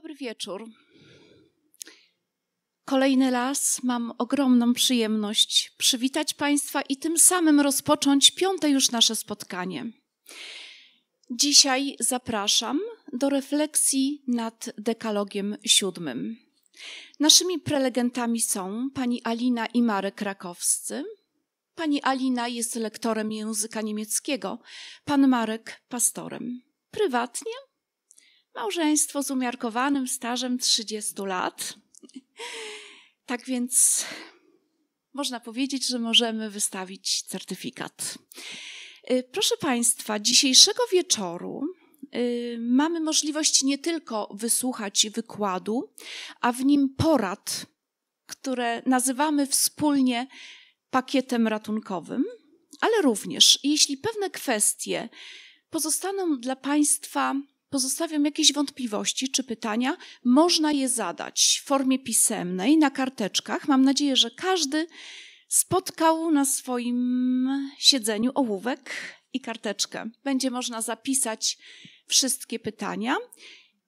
Dobry wieczór. Kolejny raz mam ogromną przyjemność przywitać Państwa i tym samym rozpocząć piąte już nasze spotkanie. Dzisiaj zapraszam do refleksji nad Dekalogiem Siódmym. Naszymi prelegentami są pani Alina i Marek Krakowscy. Pani Alina jest lektorem języka niemieckiego, pan Marek pastorem. Prywatnie Małżeństwo z umiarkowanym stażem 30 lat. Tak więc można powiedzieć, że możemy wystawić certyfikat. Y, proszę Państwa, dzisiejszego wieczoru y, mamy możliwość nie tylko wysłuchać wykładu, a w nim porad, które nazywamy wspólnie pakietem ratunkowym, ale również, jeśli pewne kwestie pozostaną dla Państwa pozostawią jakieś wątpliwości czy pytania, można je zadać w formie pisemnej na karteczkach. Mam nadzieję, że każdy spotkał na swoim siedzeniu ołówek i karteczkę. Będzie można zapisać wszystkie pytania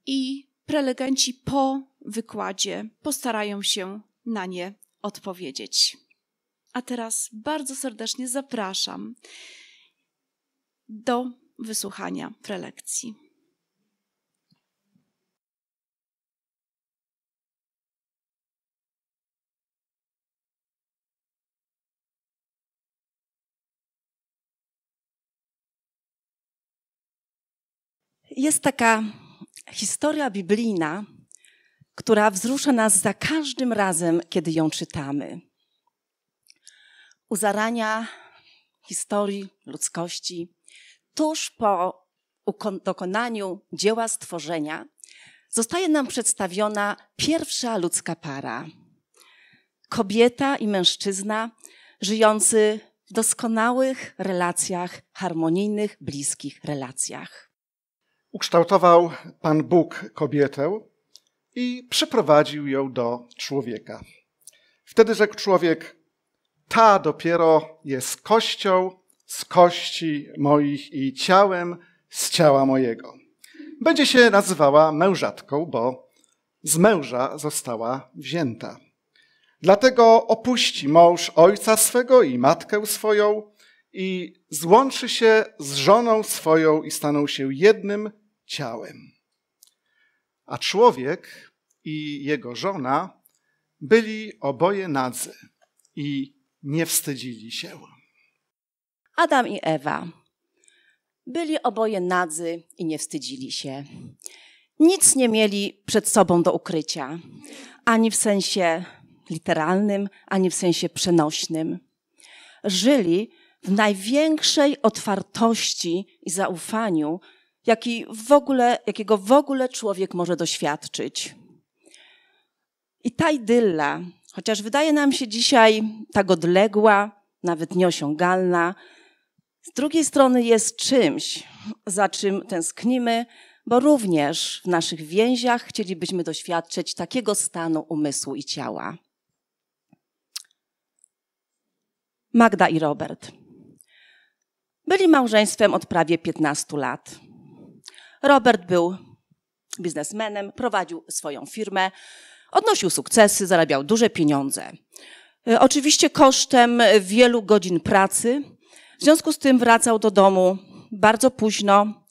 i prelegenci po wykładzie postarają się na nie odpowiedzieć. A teraz bardzo serdecznie zapraszam do wysłuchania prelekcji. Jest taka historia biblijna, która wzrusza nas za każdym razem, kiedy ją czytamy. U zarania historii ludzkości, tuż po dokonaniu dzieła stworzenia, zostaje nam przedstawiona pierwsza ludzka para. Kobieta i mężczyzna żyjący w doskonałych relacjach, harmonijnych, bliskich relacjach ukształtował Pan Bóg kobietę i przyprowadził ją do człowieka. Wtedy rzekł człowiek: Ta dopiero jest kością z kości moich i ciałem z ciała mojego. Będzie się nazywała mężatką, bo z męża została wzięta. Dlatego opuści mąż ojca swego i matkę swoją i złączy się z żoną swoją i staną się jednym ciałem. A człowiek i jego żona byli oboje nadzy i nie wstydzili się. Adam i Ewa byli oboje nadzy i nie wstydzili się. Nic nie mieli przed sobą do ukrycia, ani w sensie literalnym, ani w sensie przenośnym. Żyli w największej otwartości i zaufaniu jaki w ogóle, jakiego w ogóle człowiek może doświadczyć. I ta idylla, chociaż wydaje nam się dzisiaj tak odległa, nawet nieosiągalna, z drugiej strony jest czymś, za czym tęsknimy, bo również w naszych więziach chcielibyśmy doświadczyć takiego stanu umysłu i ciała. Magda i Robert byli małżeństwem od prawie 15 lat. Robert był biznesmenem, prowadził swoją firmę, odnosił sukcesy, zarabiał duże pieniądze. E, oczywiście kosztem wielu godzin pracy. W związku z tym wracał do domu bardzo późno,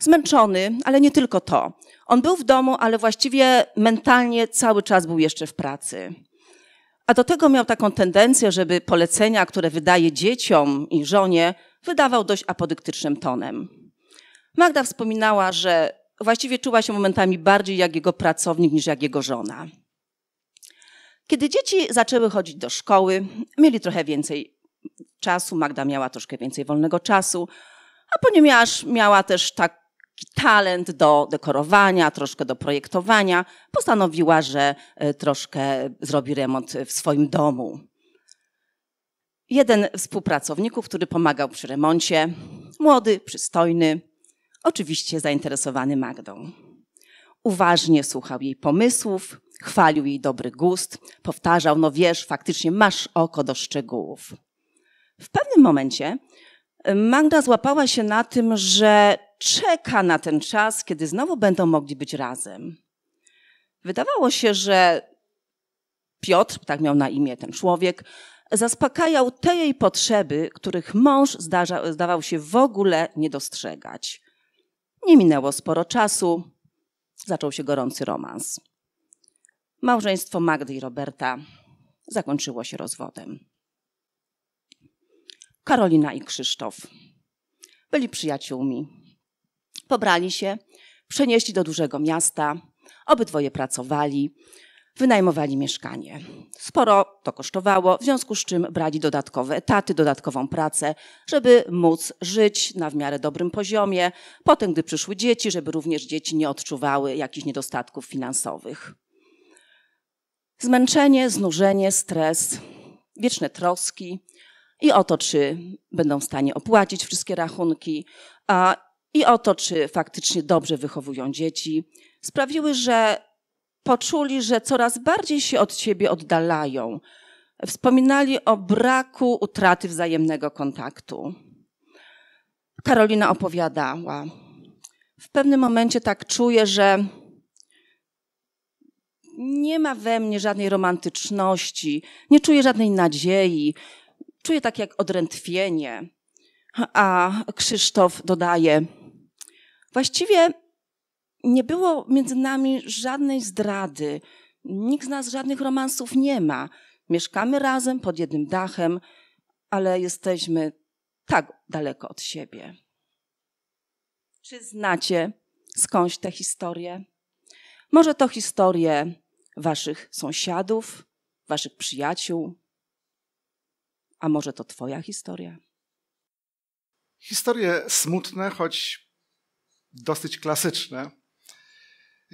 zmęczony, ale nie tylko to. On był w domu, ale właściwie mentalnie cały czas był jeszcze w pracy. A do tego miał taką tendencję, żeby polecenia, które wydaje dzieciom i żonie, wydawał dość apodyktycznym tonem. Magda wspominała, że właściwie czuła się momentami bardziej jak jego pracownik niż jak jego żona. Kiedy dzieci zaczęły chodzić do szkoły, mieli trochę więcej czasu, Magda miała troszkę więcej wolnego czasu, a ponieważ miała też taki talent do dekorowania, troszkę do projektowania, postanowiła, że e, troszkę zrobi remont w swoim domu. Jeden z współpracowników, który pomagał przy remoncie, młody, przystojny, oczywiście zainteresowany Magdą. Uważnie słuchał jej pomysłów, chwalił jej dobry gust, powtarzał, no wiesz, faktycznie masz oko do szczegółów. W pewnym momencie y, Magda złapała się na tym, że czeka na ten czas, kiedy znowu będą mogli być razem. Wydawało się, że Piotr, tak miał na imię ten człowiek, zaspokajał te jej potrzeby, których mąż zdarza, zdawał się w ogóle nie dostrzegać. Nie minęło sporo czasu, zaczął się gorący romans. Małżeństwo Magdy i Roberta zakończyło się rozwodem. Karolina i Krzysztof byli przyjaciółmi. Pobrali się, przenieśli do dużego miasta, obydwoje pracowali, wynajmowali mieszkanie. Sporo to kosztowało, w związku z czym brali dodatkowe etaty, dodatkową pracę, żeby móc żyć na w miarę dobrym poziomie. Potem, gdy przyszły dzieci, żeby również dzieci nie odczuwały jakichś niedostatków finansowych. Zmęczenie, znużenie, stres, wieczne troski i o to, czy będą w stanie opłacić wszystkie rachunki, a i o to, czy faktycznie dobrze wychowują dzieci, sprawiły, że poczuli, że coraz bardziej się od siebie oddalają. Wspominali o braku utraty wzajemnego kontaktu. Karolina opowiadała. W pewnym momencie tak czuję, że nie ma we mnie żadnej romantyczności, nie czuję żadnej nadziei, czuję tak jak odrętwienie. A Krzysztof dodaje: Właściwie nie było między nami żadnej zdrady. Nikt z nas żadnych romansów nie ma. Mieszkamy razem pod jednym dachem, ale jesteśmy tak daleko od siebie. Czy znacie skądś tę historię? Może to historie waszych sąsiadów, waszych przyjaciół, a może to Twoja historia? Historie smutne, choć dosyć klasyczne,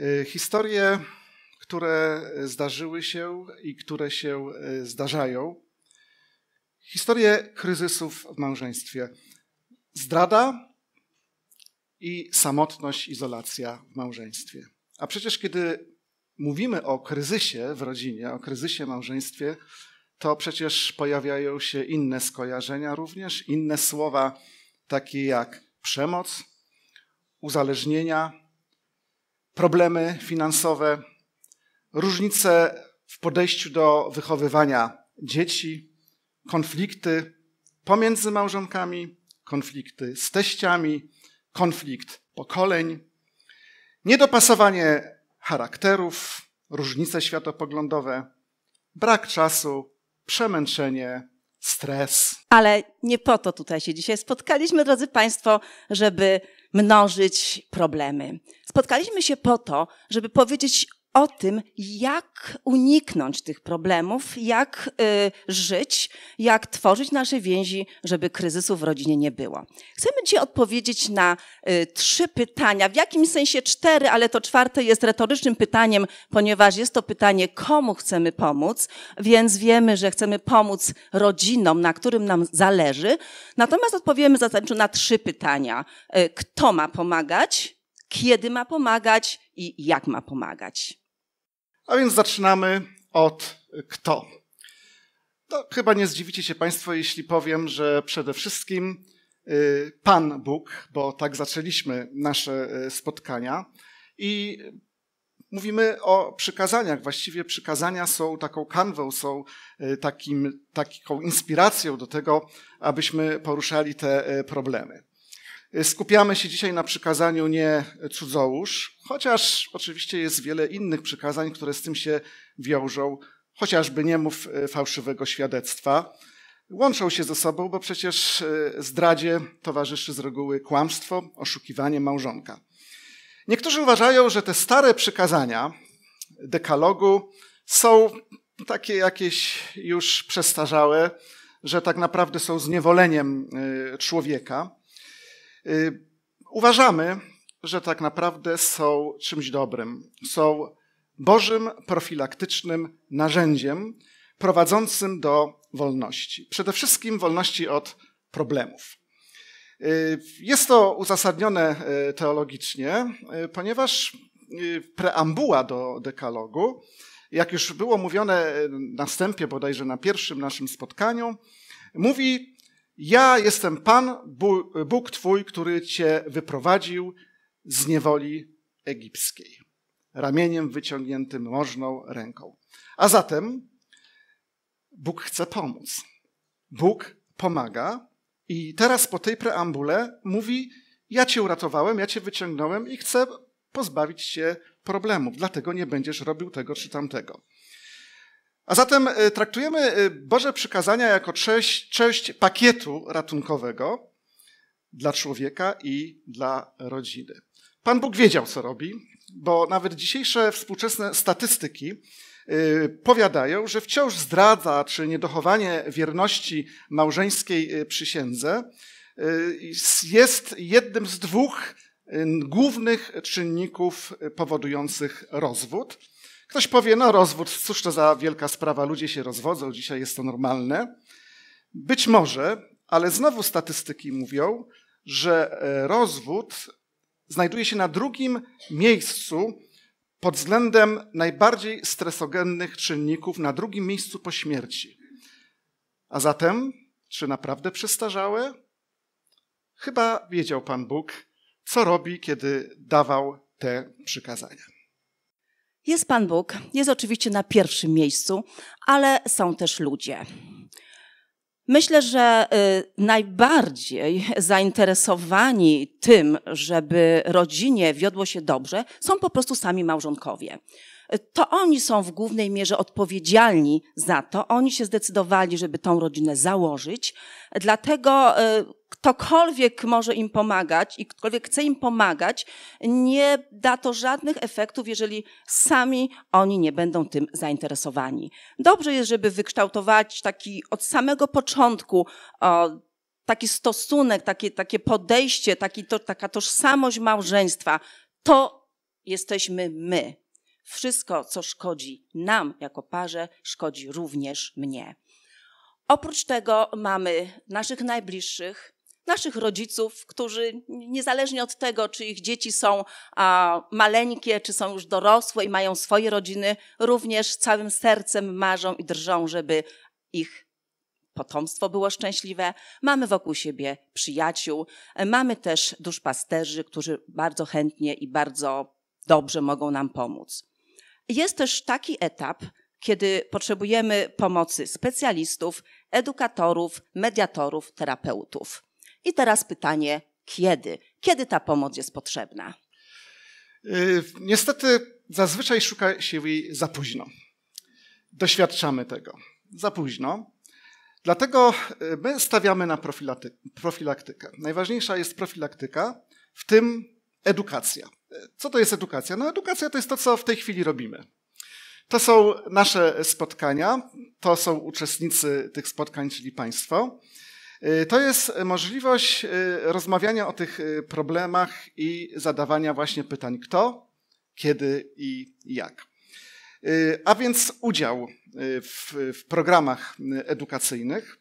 E, historie, które zdarzyły się i które się e, zdarzają. Historie kryzysów w małżeństwie. Zdrada i samotność, izolacja w małżeństwie. A przecież, kiedy mówimy o kryzysie w rodzinie, o kryzysie w małżeństwie, to przecież pojawiają się inne skojarzenia również, inne słowa, takie jak przemoc, uzależnienia, problemy finansowe, różnice w podejściu do wychowywania dzieci, konflikty pomiędzy małżonkami, konflikty z teściami, konflikt pokoleń, niedopasowanie charakterów, różnice światopoglądowe, brak czasu, przemęczenie, stres. Ale nie po to tutaj się dzisiaj spotkaliśmy, drodzy Państwo, żeby mnożyć problemy. Spotkaliśmy się po to, żeby powiedzieć o tym, jak uniknąć tych problemów, jak y, żyć, jak tworzyć nasze więzi, żeby kryzysu w rodzinie nie było. Chcemy ci odpowiedzieć na y, trzy pytania, w jakimś sensie cztery, ale to czwarte jest retorycznym pytaniem, ponieważ jest to pytanie, komu chcemy pomóc, więc wiemy, że chcemy pomóc rodzinom, na którym nam zależy. Natomiast odpowiemy zasadniczo na trzy pytania. Y, kto ma pomagać? kiedy ma pomagać i jak ma pomagać. A więc zaczynamy od kto. To chyba nie zdziwicie się Państwo, jeśli powiem, że przede wszystkim y, Pan Bóg, bo tak zaczęliśmy nasze y, spotkania. I mówimy o przykazaniach. Właściwie przykazania są taką kanwą, są y, takim, taką inspiracją do tego, abyśmy poruszali te problemy. Y, skupiamy się dzisiaj na przykazaniu nie cudzołóż, chociaż oczywiście jest wiele innych przykazań, które z tym się wiążą, chociażby nie mów y, fałszywego świadectwa. Łączą się ze sobą, bo przecież y, zdradzie towarzyszy z reguły kłamstwo, oszukiwanie małżonka. Niektórzy uważają, że te stare przykazania dekalogu są takie jakieś już przestarzałe, że tak naprawdę są zniewoleniem człowieka. Y, uważamy, że tak naprawdę są czymś dobrym. Są Bożym profilaktycznym narzędziem prowadzącym do wolności. Przede wszystkim wolności od problemów. Y, jest to uzasadnione y, teologicznie, ponieważ preambuła do dekalogu, jak już było mówione na wstępie, bodajże na pierwszym naszym spotkaniu, mówi ja jestem Pan, Bóg Twój, który Cię wyprowadził z niewoli egipskiej. Ramieniem wyciągniętym możną ręką. A zatem Bóg chce pomóc. Bóg pomaga. I teraz po tej preambule mówi: Ja Cię uratowałem, ja Cię wyciągnąłem i chcę pozbawić Cię problemów, dlatego nie będziesz robił tego czy tamtego. A zatem e, traktujemy e, Boże przykazania jako część, część pakietu ratunkowego dla człowieka i dla rodziny. Pan Bóg wiedział, co robi, bo nawet dzisiejsze współczesne statystyki e, powiadają, że wciąż zdradza czy niedochowanie wierności małżeńskiej przysiędze jest jednym z dwóch głównych czynników powodujących rozwód. Ktoś powie, no rozwód, cóż to za wielka sprawa, ludzie się rozwodzą, dzisiaj jest to normalne. Być może, ale znowu statystyki mówią, że e, rozwód znajduje się na drugim miejscu pod względem najbardziej stresogennych czynników, na drugim miejscu po śmierci. A zatem, czy naprawdę przestarzałe? Chyba wiedział Pan Bóg, co robi, kiedy dawał te przykazania. Jest Pan Bóg, jest oczywiście na pierwszym miejscu, ale są też ludzie. Myślę, że y, najbardziej zainteresowani tym, żeby rodzinie wiodło się dobrze, są po prostu sami małżonkowie. To oni są w głównej mierze odpowiedzialni za to. Oni się zdecydowali, żeby tą rodzinę założyć. Dlatego y, ktokolwiek może im pomagać i ktokolwiek chce im pomagać, nie da to żadnych efektów, jeżeli sami oni nie będą tym zainteresowani. Dobrze jest, żeby wykształtować taki od samego początku o, taki stosunek, takie, takie podejście, taki to, taka tożsamość małżeństwa. To jesteśmy my. Wszystko, co szkodzi nam jako parze, szkodzi również mnie. Oprócz tego mamy naszych najbliższych, naszych rodziców, którzy niezależnie od tego, czy ich dzieci są maleńkie, czy są już dorosłe i mają swoje rodziny, również całym sercem marzą i drżą, żeby ich potomstwo było szczęśliwe. Mamy wokół siebie przyjaciół, mamy też duszpasterzy, którzy bardzo chętnie i bardzo dobrze mogą nam pomóc. Jest też taki etap, kiedy potrzebujemy pomocy specjalistów, edukatorów, mediatorów, terapeutów. I teraz pytanie, kiedy? Kiedy ta pomoc jest potrzebna? Y, niestety zazwyczaj szuka się jej za późno. Doświadczamy tego za późno. Dlatego y, my stawiamy na profilaktykę. Najważniejsza jest profilaktyka, w tym edukacja. Co to jest edukacja? No, edukacja to jest to, co w tej chwili robimy. To są nasze spotkania, to są uczestnicy tych spotkań, czyli Państwo. E, to jest e, możliwość e, rozmawiania o tych problemach i zadawania właśnie pytań kto, kiedy i jak. A więc udział w, w programach edukacyjnych,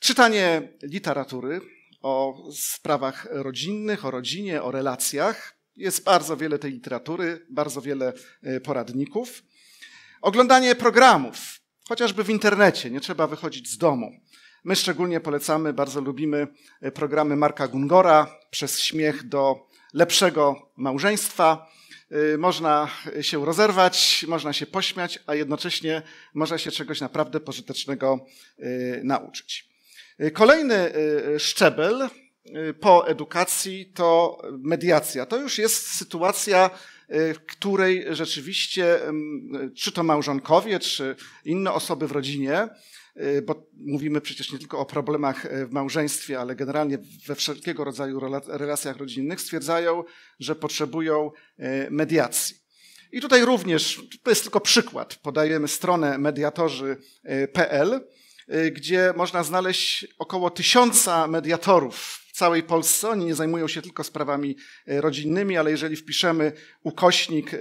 czytanie literatury o sprawach rodzinnych, o rodzinie, o relacjach. Jest bardzo wiele tej literatury, bardzo wiele poradników. Oglądanie programów, chociażby w internecie, nie trzeba wychodzić z domu. My szczególnie polecamy, bardzo lubimy e, programy Marka Gungora przez śmiech do lepszego małżeństwa. E, można się rozerwać, można się pośmiać, a jednocześnie można się czegoś naprawdę pożytecznego e, nauczyć. Kolejny szczebel po edukacji to mediacja. To już jest sytuacja, w której rzeczywiście mm, czy to małżonkowie, czy inne osoby w rodzinie Y, bo mówimy przecież nie tylko o problemach y, w małżeństwie, ale generalnie we wszelkiego rodzaju relacjach rodzinnych, stwierdzają, że potrzebują y, mediacji. I tutaj również, to jest tylko przykład, podajemy stronę mediatorzy.pl, gdzie można znaleźć około tysiąca mediatorów całej Polsce. Oni nie zajmują się tylko sprawami e, rodzinnymi, ale jeżeli wpiszemy ukośnik e,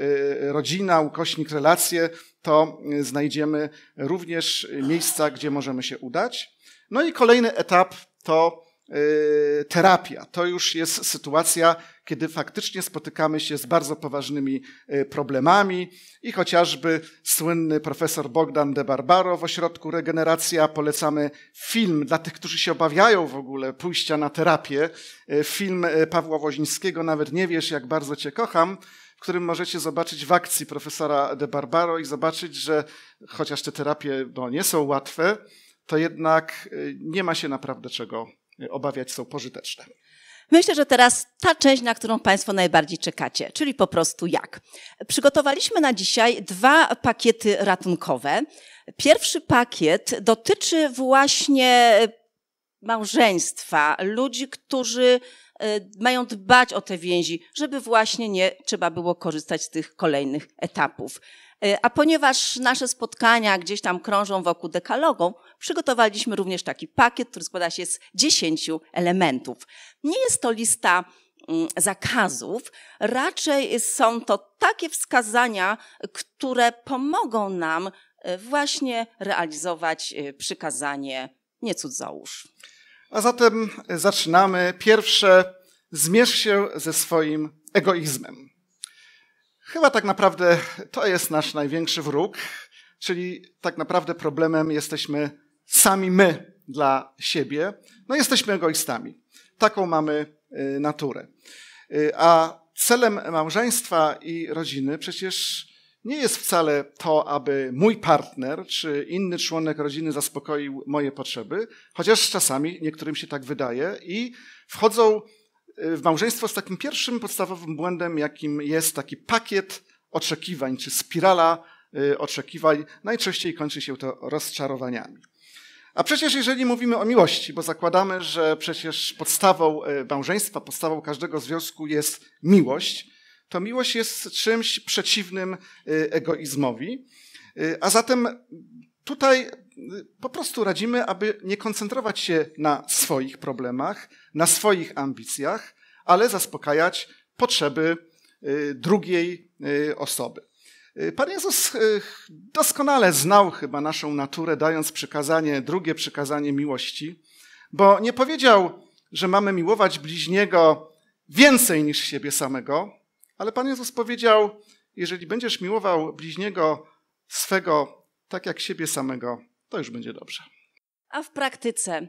rodzina, ukośnik relacje, to e, znajdziemy również miejsca, gdzie możemy się udać. No i kolejny etap to Y, terapia. To już jest sytuacja, kiedy faktycznie spotykamy się z bardzo poważnymi y, problemami i chociażby słynny profesor Bogdan de Barbaro w ośrodku Regeneracja polecamy film dla tych, którzy się obawiają w ogóle pójścia na terapię. Y, film Pawła Wozińskiego, Nawet nie wiesz jak bardzo cię kocham, w którym możecie zobaczyć w akcji profesora de Barbaro i zobaczyć, że chociaż te terapie no, nie są łatwe, to jednak nie ma się naprawdę czego obawiać, są pożyteczne. Myślę, że teraz ta część, na którą Państwo najbardziej czekacie, czyli po prostu jak. Przygotowaliśmy na dzisiaj dwa pakiety ratunkowe. Pierwszy pakiet dotyczy właśnie małżeństwa, ludzi, którzy e, mają dbać o te więzi, żeby właśnie nie trzeba było korzystać z tych kolejnych etapów. E, a ponieważ nasze spotkania gdzieś tam krążą wokół Dekalogu, przygotowaliśmy również taki pakiet, który składa się z dziesięciu elementów. Nie jest to lista mm, zakazów, raczej są to takie wskazania, które pomogą nam e, właśnie realizować e, przykazanie nie cudzołóż. A zatem zaczynamy. Pierwsze, zmierz się ze swoim egoizmem. Chyba tak naprawdę to jest nasz największy wróg, czyli tak naprawdę problemem jesteśmy sami my dla siebie. No jesteśmy egoistami. Taką mamy y, naturę. Y, a celem małżeństwa i rodziny przecież nie jest wcale to, aby mój partner czy inny członek rodziny zaspokoił moje potrzeby, chociaż czasami niektórym się tak wydaje i wchodzą Y, w małżeństwo z takim pierwszym podstawowym błędem, jakim jest taki pakiet oczekiwań, czy spirala y, oczekiwań, najczęściej kończy się to rozczarowaniami. A przecież jeżeli mówimy o miłości, bo zakładamy, że przecież podstawą y, małżeństwa, podstawą każdego związku jest miłość, to miłość jest czymś przeciwnym egoizmowi. A zatem tutaj po prostu radzimy, aby nie koncentrować się na swoich problemach, na swoich ambicjach, ale zaspokajać potrzeby y, drugiej y, osoby. Y, Pan Jezus doskonale znał chyba naszą naturę, dając przykazanie, drugie przykazanie miłości, bo nie powiedział, że mamy miłować bliźniego więcej niż siebie samego, ale Pan Jezus powiedział, jeżeli będziesz miłował bliźniego swego tak jak siebie samego, to już będzie dobrze. A w praktyce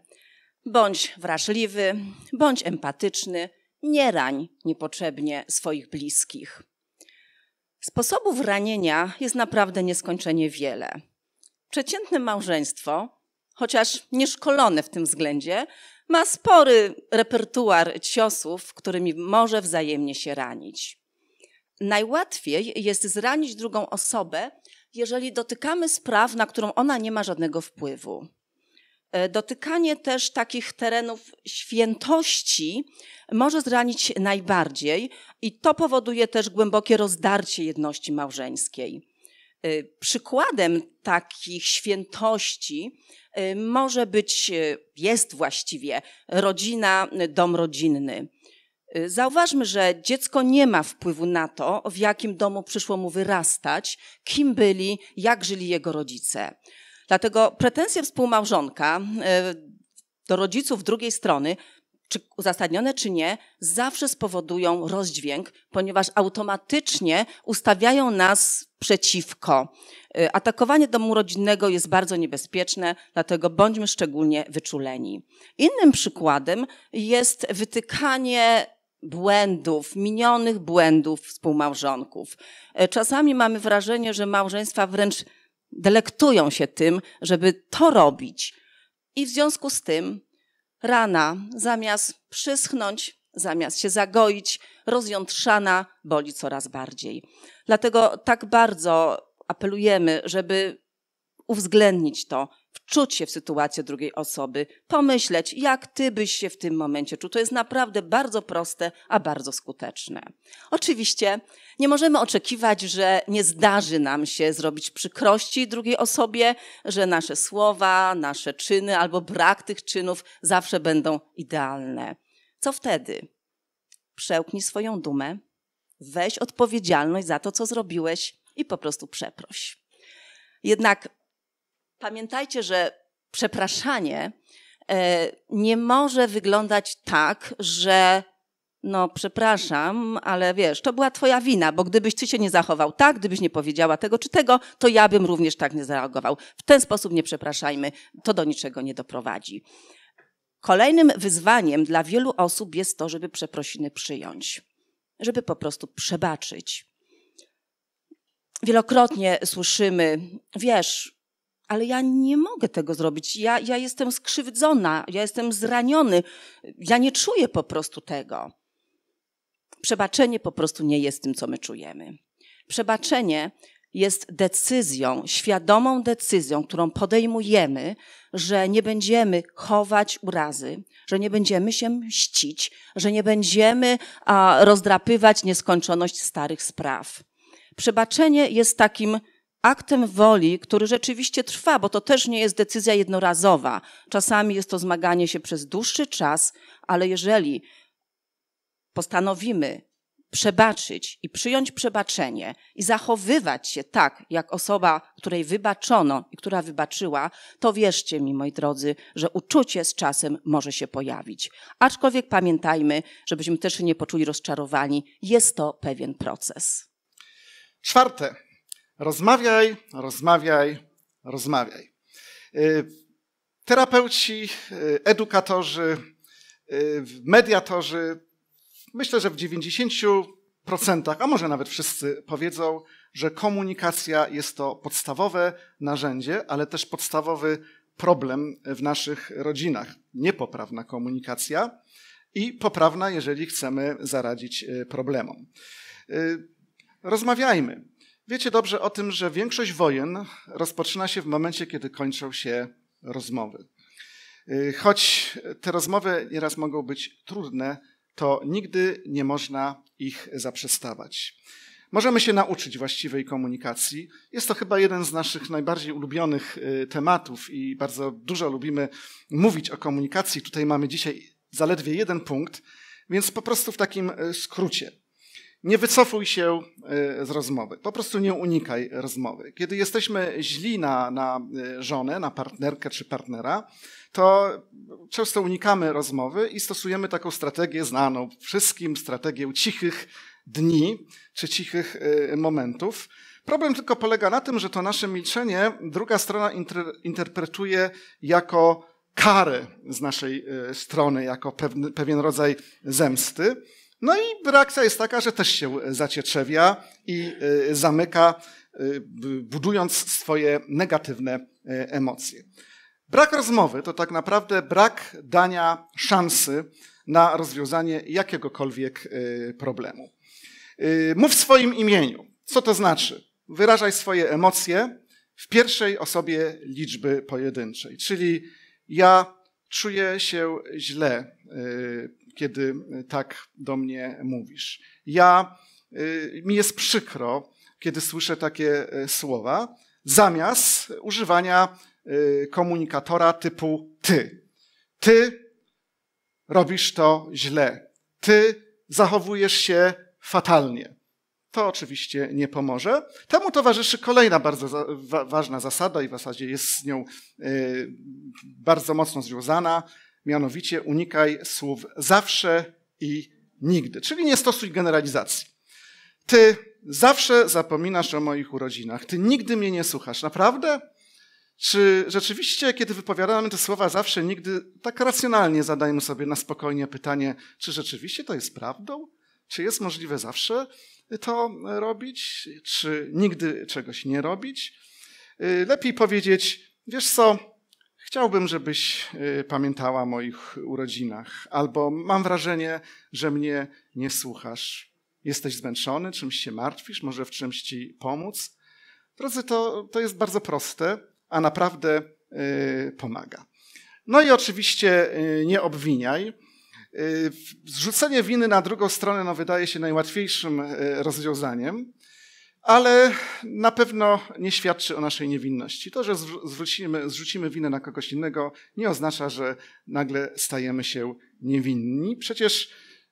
bądź wrażliwy, bądź empatyczny, nie rań niepotrzebnie swoich bliskich. Sposobów ranienia jest naprawdę nieskończenie wiele. Przeciętne małżeństwo, chociaż nieszkolone w tym względzie, ma spory repertuar ciosów, którymi może wzajemnie się ranić. Najłatwiej jest zranić drugą osobę jeżeli dotykamy spraw, na którą ona nie ma żadnego wpływu. E, dotykanie też takich terenów świętości może zranić najbardziej i to powoduje też głębokie rozdarcie jedności małżeńskiej. E, przykładem takich świętości e, może być, jest właściwie rodzina, dom rodzinny. Y, zauważmy, że dziecko nie ma wpływu na to, w jakim domu przyszło mu wyrastać, kim byli, jak żyli jego rodzice. Dlatego pretensje współmałżonka y, do rodziców drugiej strony, czy uzasadnione czy nie, zawsze spowodują rozdźwięk, ponieważ automatycznie ustawiają nas przeciwko. Y, atakowanie domu rodzinnego jest bardzo niebezpieczne, dlatego bądźmy szczególnie wyczuleni. Innym przykładem jest wytykanie błędów, minionych błędów współmałżonków. E, czasami mamy wrażenie, że małżeństwa wręcz delektują się tym, żeby to robić. I w związku z tym rana zamiast przyschnąć, zamiast się zagoić, rozjątrzana boli coraz bardziej. Dlatego tak bardzo apelujemy, żeby uwzględnić to, wczuć się w sytuację drugiej osoby, pomyśleć, jak ty byś się w tym momencie czuł. To jest naprawdę bardzo proste, a bardzo skuteczne. Oczywiście nie możemy oczekiwać, że nie zdarzy nam się zrobić przykrości drugiej osobie, że nasze słowa, nasze czyny albo brak tych czynów zawsze będą idealne. Co wtedy? Przełknij swoją dumę, weź odpowiedzialność za to, co zrobiłeś i po prostu przeproś. Jednak Pamiętajcie, że przepraszanie e, nie może wyglądać tak, że no przepraszam, ale wiesz, to była twoja wina, bo gdybyś ty się nie zachował tak, gdybyś nie powiedziała tego czy tego, to ja bym również tak nie zareagował. W ten sposób nie przepraszajmy, to do niczego nie doprowadzi. Kolejnym wyzwaniem dla wielu osób jest to, żeby przeprosiny przyjąć, żeby po prostu przebaczyć. Wielokrotnie słyszymy, wiesz, ale ja nie mogę tego zrobić. Ja, ja jestem skrzywdzona, ja jestem zraniony, ja nie czuję po prostu tego. Przebaczenie po prostu nie jest tym, co my czujemy. Przebaczenie jest decyzją, świadomą decyzją, którą podejmujemy, że nie będziemy chować urazy, że nie będziemy się mścić, że nie będziemy a, rozdrapywać nieskończoność starych spraw. Przebaczenie jest takim aktem woli, który rzeczywiście trwa, bo to też nie jest decyzja jednorazowa. Czasami jest to zmaganie się przez dłuższy czas, ale jeżeli postanowimy przebaczyć i przyjąć przebaczenie i zachowywać się tak, jak osoba, której wybaczono i która wybaczyła, to wierzcie mi, moi drodzy, że uczucie z czasem może się pojawić. Aczkolwiek pamiętajmy, żebyśmy też się nie poczuli rozczarowani, jest to pewien proces. Czwarte, Rozmawiaj, rozmawiaj, rozmawiaj. Y, terapeuci, y, edukatorzy, y, mediatorzy, myślę, że w 90%, a może nawet wszyscy powiedzą, że komunikacja jest to podstawowe narzędzie, ale też podstawowy problem w naszych rodzinach. Niepoprawna komunikacja i poprawna, jeżeli chcemy zaradzić problemom. Rozmawiajmy, Wiecie dobrze o tym, że większość wojen rozpoczyna się w momencie, kiedy kończą się rozmowy. Y, choć te rozmowy nieraz mogą być trudne, to nigdy nie można ich zaprzestawać. Możemy się nauczyć właściwej komunikacji. Jest to chyba jeden z naszych najbardziej ulubionych y, tematów i bardzo dużo lubimy mówić o komunikacji. Tutaj mamy dzisiaj zaledwie jeden punkt, więc po prostu w takim y, skrócie nie wycofuj się e, z rozmowy. Po prostu nie unikaj rozmowy. Kiedy jesteśmy źli na, na e, żonę, na partnerkę czy partnera, to często unikamy rozmowy i stosujemy taką strategię znaną wszystkim strategię cichych dni czy cichych e, momentów. Problem tylko polega na tym, że to nasze milczenie druga strona inter, interpretuje jako karę z naszej strony, jako pewien rodzaj zemsty. No i reakcja jest taka, że też się zacietrzewia i e, zamyka, e, budując swoje negatywne e, emocje. Brak rozmowy to tak naprawdę brak dania szansy na rozwiązanie jakiegokolwiek problemu. Mów w swoim imieniu. Co to znaczy? Wyrażaj swoje emocje w pierwszej osobie liczby pojedynczej, czyli ja czuję się źle kiedy y, tak do mnie mówisz. Ja, y, mi jest przykro, kiedy słyszę takie y, słowa, zamiast używania komunikatora typu ty. Ty robisz to źle. Ty zachowujesz się fatalnie. To oczywiście nie pomoże. Temu towarzyszy kolejna bardzo za, wa, ważna zasada i w zasadzie jest z nią y, bardzo mocno związana mianowicie unikaj słów zawsze i nigdy, czyli nie stosuj generalizacji. Ty zawsze zapominasz o moich urodzinach, ty nigdy mnie nie słuchasz, naprawdę? Czy rzeczywiście, kiedy wypowiadamy te słowa zawsze, nigdy, tak racjonalnie zadajmy sobie na spokojnie pytanie, czy rzeczywiście to jest prawdą? Czy jest możliwe zawsze to robić? Czy nigdy czegoś nie robić? Y, lepiej powiedzieć, wiesz co, chciałbym, żebyś y, pamiętała o moich urodzinach, albo mam wrażenie, że mnie nie słuchasz. Jesteś zmęczony, czymś się martwisz, może w czymś ci pomóc? Drodzy, to, to jest bardzo proste, a naprawdę yy, pomaga. No i oczywiście yy, nie obwiniaj. Y, zrzucenie winy na drugą stronę no, wydaje się najłatwiejszym y, rozwiązaniem, ale na pewno nie świadczy o naszej niewinności. To, że zwrócimy, zrzucimy winę na kogoś innego, nie oznacza, że nagle stajemy się niewinni. Przecież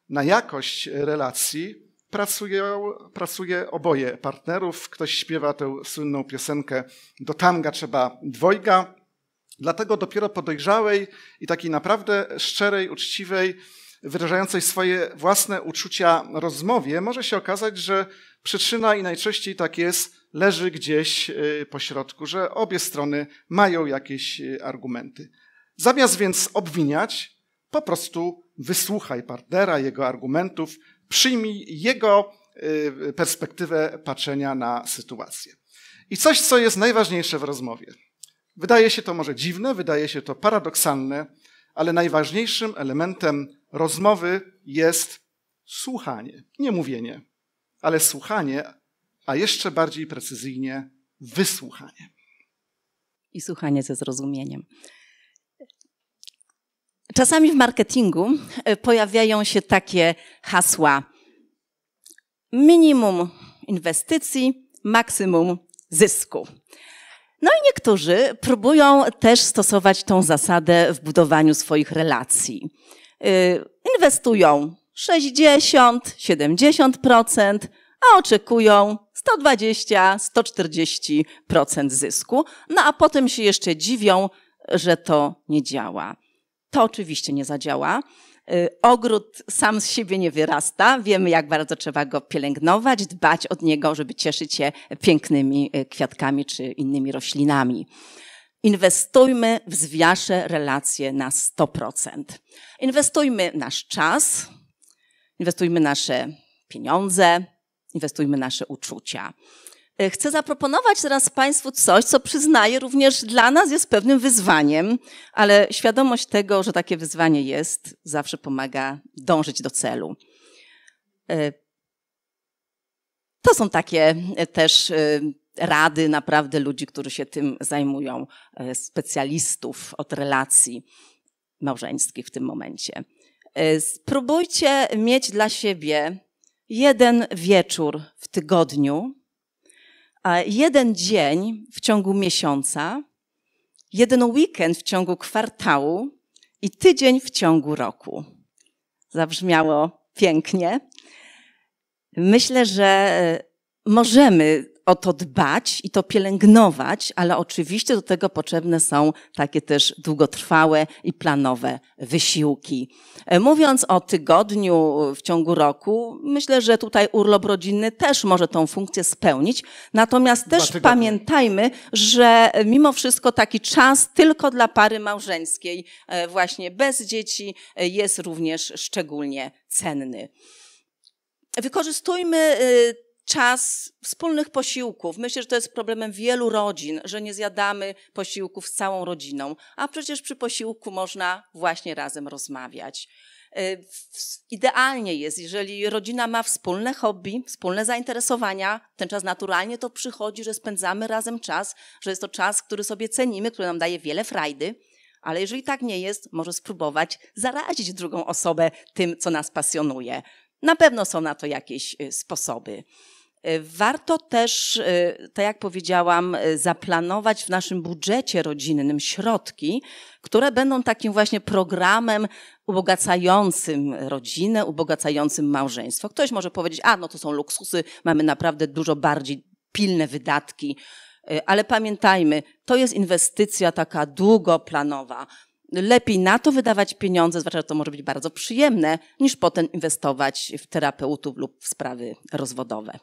na jakość relacji pracuje oboje partnerów. Ktoś śpiewa tę słynną piosenkę Do tanga trzeba dwojga. Dlatego dopiero po dojrzałej i takiej naprawdę szczerej, uczciwej, wyrażającej swoje własne uczucia rozmowie, może się okazać, że Przyczyna, i najczęściej tak jest, leży gdzieś y, po środku, że obie strony mają jakieś y, argumenty. Zamiast więc obwiniać, po prostu wysłuchaj partnera, jego argumentów, przyjmij jego y, perspektywę patrzenia na sytuację. I coś, co jest najważniejsze w rozmowie. Wydaje się to może dziwne, wydaje się to paradoksalne, ale najważniejszym elementem rozmowy jest słuchanie, nie mówienie ale słuchanie, a jeszcze bardziej precyzyjnie wysłuchanie. I słuchanie ze zrozumieniem. Czasami w marketingu e, pojawiają się takie hasła: minimum inwestycji, maksimum zysku. No i niektórzy próbują też stosować tą zasadę w budowaniu swoich relacji. E, inwestują 60, 70%, a oczekują 120, 140% zysku. No a potem się jeszcze dziwią, że to nie działa. To oczywiście nie zadziała. Y, ogród sam z siebie nie wyrasta. Wiemy, jak bardzo trzeba go pielęgnować, dbać od niego, żeby cieszyć się pięknymi y, kwiatkami czy innymi roślinami. Inwestujmy w zwiasze relacje na 100%. Inwestujmy nasz czas, Inwestujmy nasze pieniądze, inwestujmy nasze uczucia. E, chcę zaproponować teraz Państwu coś, co przyznaję również dla nas jest pewnym wyzwaniem, ale świadomość tego, że takie wyzwanie jest, zawsze pomaga dążyć do celu. E, to są takie e, też rady naprawdę ludzi, którzy się tym zajmują, specjalistów od relacji małżeńskich w tym momencie. E, spróbujcie mieć dla siebie jeden wieczór w tygodniu, jeden dzień w ciągu miesiąca, jeden weekend w ciągu kwartału i tydzień w ciągu roku. Zabrzmiało pięknie. Myślę, że e, możemy o to dbać i to pielęgnować, ale oczywiście do tego potrzebne są takie też długotrwałe i planowe wysiłki. E, mówiąc o tygodniu w ciągu roku, myślę, że tutaj urlop rodzinny też może tą funkcję spełnić. Natomiast też pamiętajmy, że e, mimo wszystko taki czas tylko dla pary małżeńskiej, e, właśnie bez dzieci, jest również szczególnie cenny. Wykorzystujmy czas wspólnych posiłków. Myślę, że to jest problemem wielu rodzin, że nie zjadamy posiłków z całą rodziną, a przecież przy posiłku można właśnie razem rozmawiać. Y, idealnie jest, jeżeli rodzina ma wspólne hobby, wspólne zainteresowania, ten czas naturalnie to przychodzi, że spędzamy razem czas, że jest to czas, który sobie cenimy, który nam daje wiele frajdy. Ale jeżeli tak nie jest, może spróbować zarazić drugą osobę tym, co nas pasjonuje. Na pewno są na to jakieś y, sposoby. E, warto też, e, tak jak powiedziałam, e, zaplanować w naszym budżecie rodzinnym środki, które będą takim właśnie programem ubogacającym rodzinę, ubogacającym małżeństwo. Ktoś może powiedzieć, a no to są luksusy, mamy naprawdę dużo bardziej pilne wydatki, ale pamiętajmy, to jest inwestycja taka długoplanowa. Lepiej na to wydawać pieniądze, zwłaszcza, że to może być bardzo przyjemne, niż potem inwestować w terapeutów lub w sprawy rozwodowe.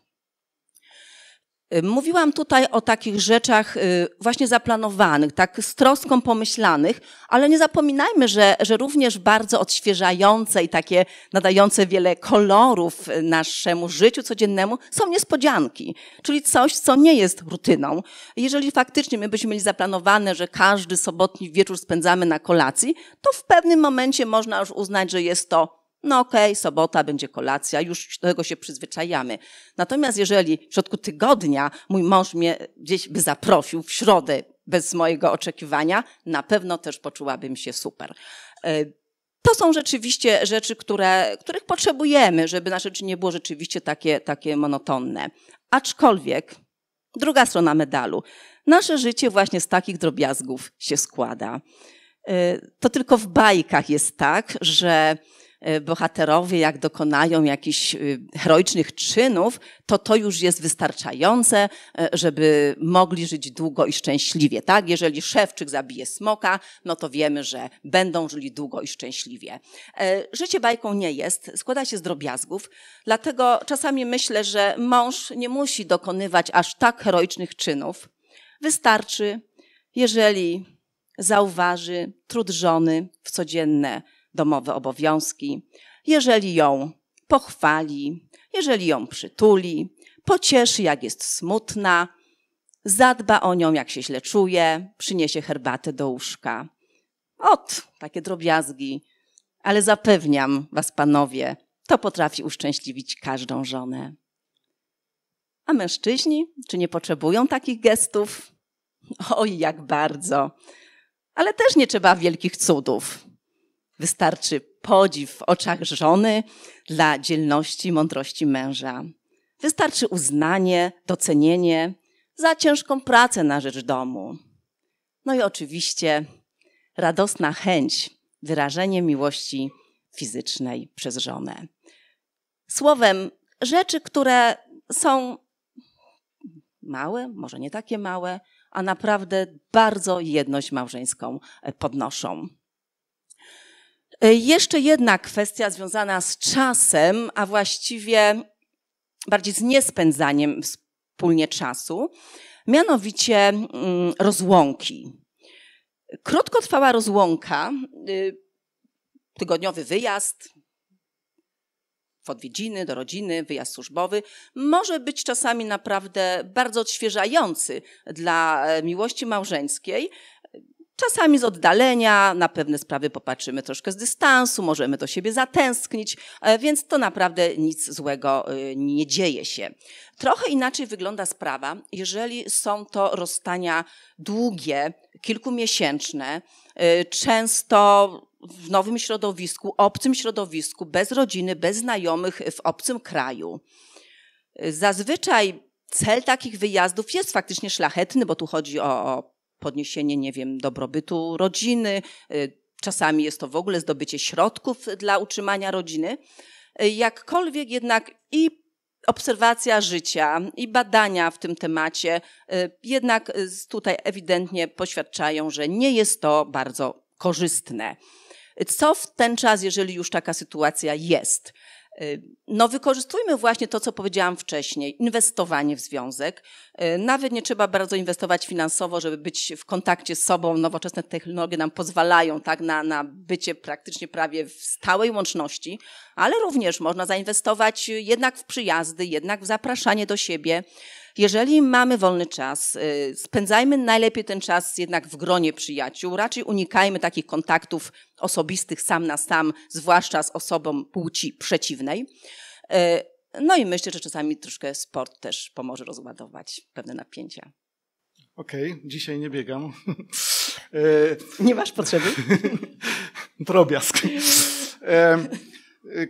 Y, mówiłam tutaj o takich rzeczach y, właśnie zaplanowanych, tak z troską pomyślanych, ale nie zapominajmy, że, że również bardzo odświeżające i takie nadające wiele kolorów y, naszemu życiu codziennemu są niespodzianki, czyli coś, co nie jest rutyną. Jeżeli faktycznie my byśmy mieli zaplanowane, że każdy sobotni wieczór spędzamy na kolacji, to w pewnym momencie można już uznać, że jest to no okej, okay, sobota będzie kolacja, już do tego się przyzwyczajamy. Natomiast jeżeli w środku tygodnia mój mąż mnie gdzieś by zaprosił w środę bez mojego oczekiwania, na pewno też poczułabym się super. Y, to są rzeczywiście rzeczy, które, których potrzebujemy, żeby nasze życie nie było rzeczywiście takie, takie monotonne. Aczkolwiek, druga strona medalu, nasze życie właśnie z takich drobiazgów się składa. Y, to tylko w bajkach jest tak, że E, bohaterowie, jak dokonają jakichś e, heroicznych czynów, to to już jest wystarczające, e, żeby mogli żyć długo i szczęśliwie, tak? Jeżeli szewczyk zabije smoka, no to wiemy, że będą żyli długo i szczęśliwie. Życie bajką nie jest, składa się z drobiazgów, dlatego czasami myślę, że mąż nie musi dokonywać aż tak heroicznych czynów. Wystarczy, jeżeli zauważy trud żony w codzienne domowe obowiązki, jeżeli ją pochwali, jeżeli ją przytuli, pocieszy, jak jest smutna, zadba o nią, jak się źle czuje, przyniesie herbatę do łóżka. Ot, takie drobiazgi. Ale zapewniam was, panowie, to potrafi uszczęśliwić każdą żonę. A mężczyźni, czy nie potrzebują takich gestów? Oj, jak bardzo. Ale też nie trzeba wielkich cudów. Wystarczy podziw w oczach żony dla dzielności i mądrości męża. Wystarczy uznanie, docenienie za ciężką pracę na rzecz domu. No i oczywiście radosna chęć wyrażenia miłości fizycznej przez żonę. Słowem, rzeczy, które są małe, może nie takie małe, a naprawdę bardzo jedność małżeńską podnoszą. E, jeszcze jedna kwestia związana z czasem, a właściwie bardziej z niespędzaniem wspólnie czasu, mianowicie mm, rozłąki. Krótkotrwała rozłąka, y, tygodniowy wyjazd w odwiedziny do rodziny, wyjazd służbowy, może być czasami naprawdę bardzo odświeżający dla e, miłości małżeńskiej, Czasami z oddalenia, na pewne sprawy popatrzymy troszkę z dystansu, możemy do siebie zatęsknić, e, więc to naprawdę nic złego e, nie dzieje się. Trochę inaczej wygląda sprawa, jeżeli są to rozstania długie, kilkumiesięczne, e, często w nowym środowisku, obcym środowisku, bez rodziny, bez znajomych, w obcym kraju. Zazwyczaj cel takich wyjazdów jest faktycznie szlachetny, bo tu chodzi o, o podniesienie, nie wiem, dobrobytu rodziny, y, czasami jest to w ogóle zdobycie środków dla utrzymania rodziny. Y, jakkolwiek jednak i obserwacja życia i badania w tym temacie y, jednak tutaj ewidentnie poświadczają, że nie jest to bardzo korzystne. Co w ten czas, jeżeli już taka sytuacja jest? Y, no wykorzystujmy właśnie to, co powiedziałam wcześniej, inwestowanie w związek. Y, nawet nie trzeba bardzo inwestować finansowo, żeby być w kontakcie z sobą. Nowoczesne technologie nam pozwalają tak, na, na bycie praktycznie prawie w stałej łączności, ale również można zainwestować jednak w przyjazdy, jednak w zapraszanie do siebie. Jeżeli mamy wolny czas, y, spędzajmy najlepiej ten czas jednak w gronie przyjaciół. Raczej unikajmy takich kontaktów osobistych sam na sam, zwłaszcza z osobą płci przeciwnej. Y, no i myślę, że czasami troszkę sport też pomoże rozładować pewne napięcia. Okej, okay, dzisiaj nie biegam. Y, nie masz potrzeby? Drobiazg.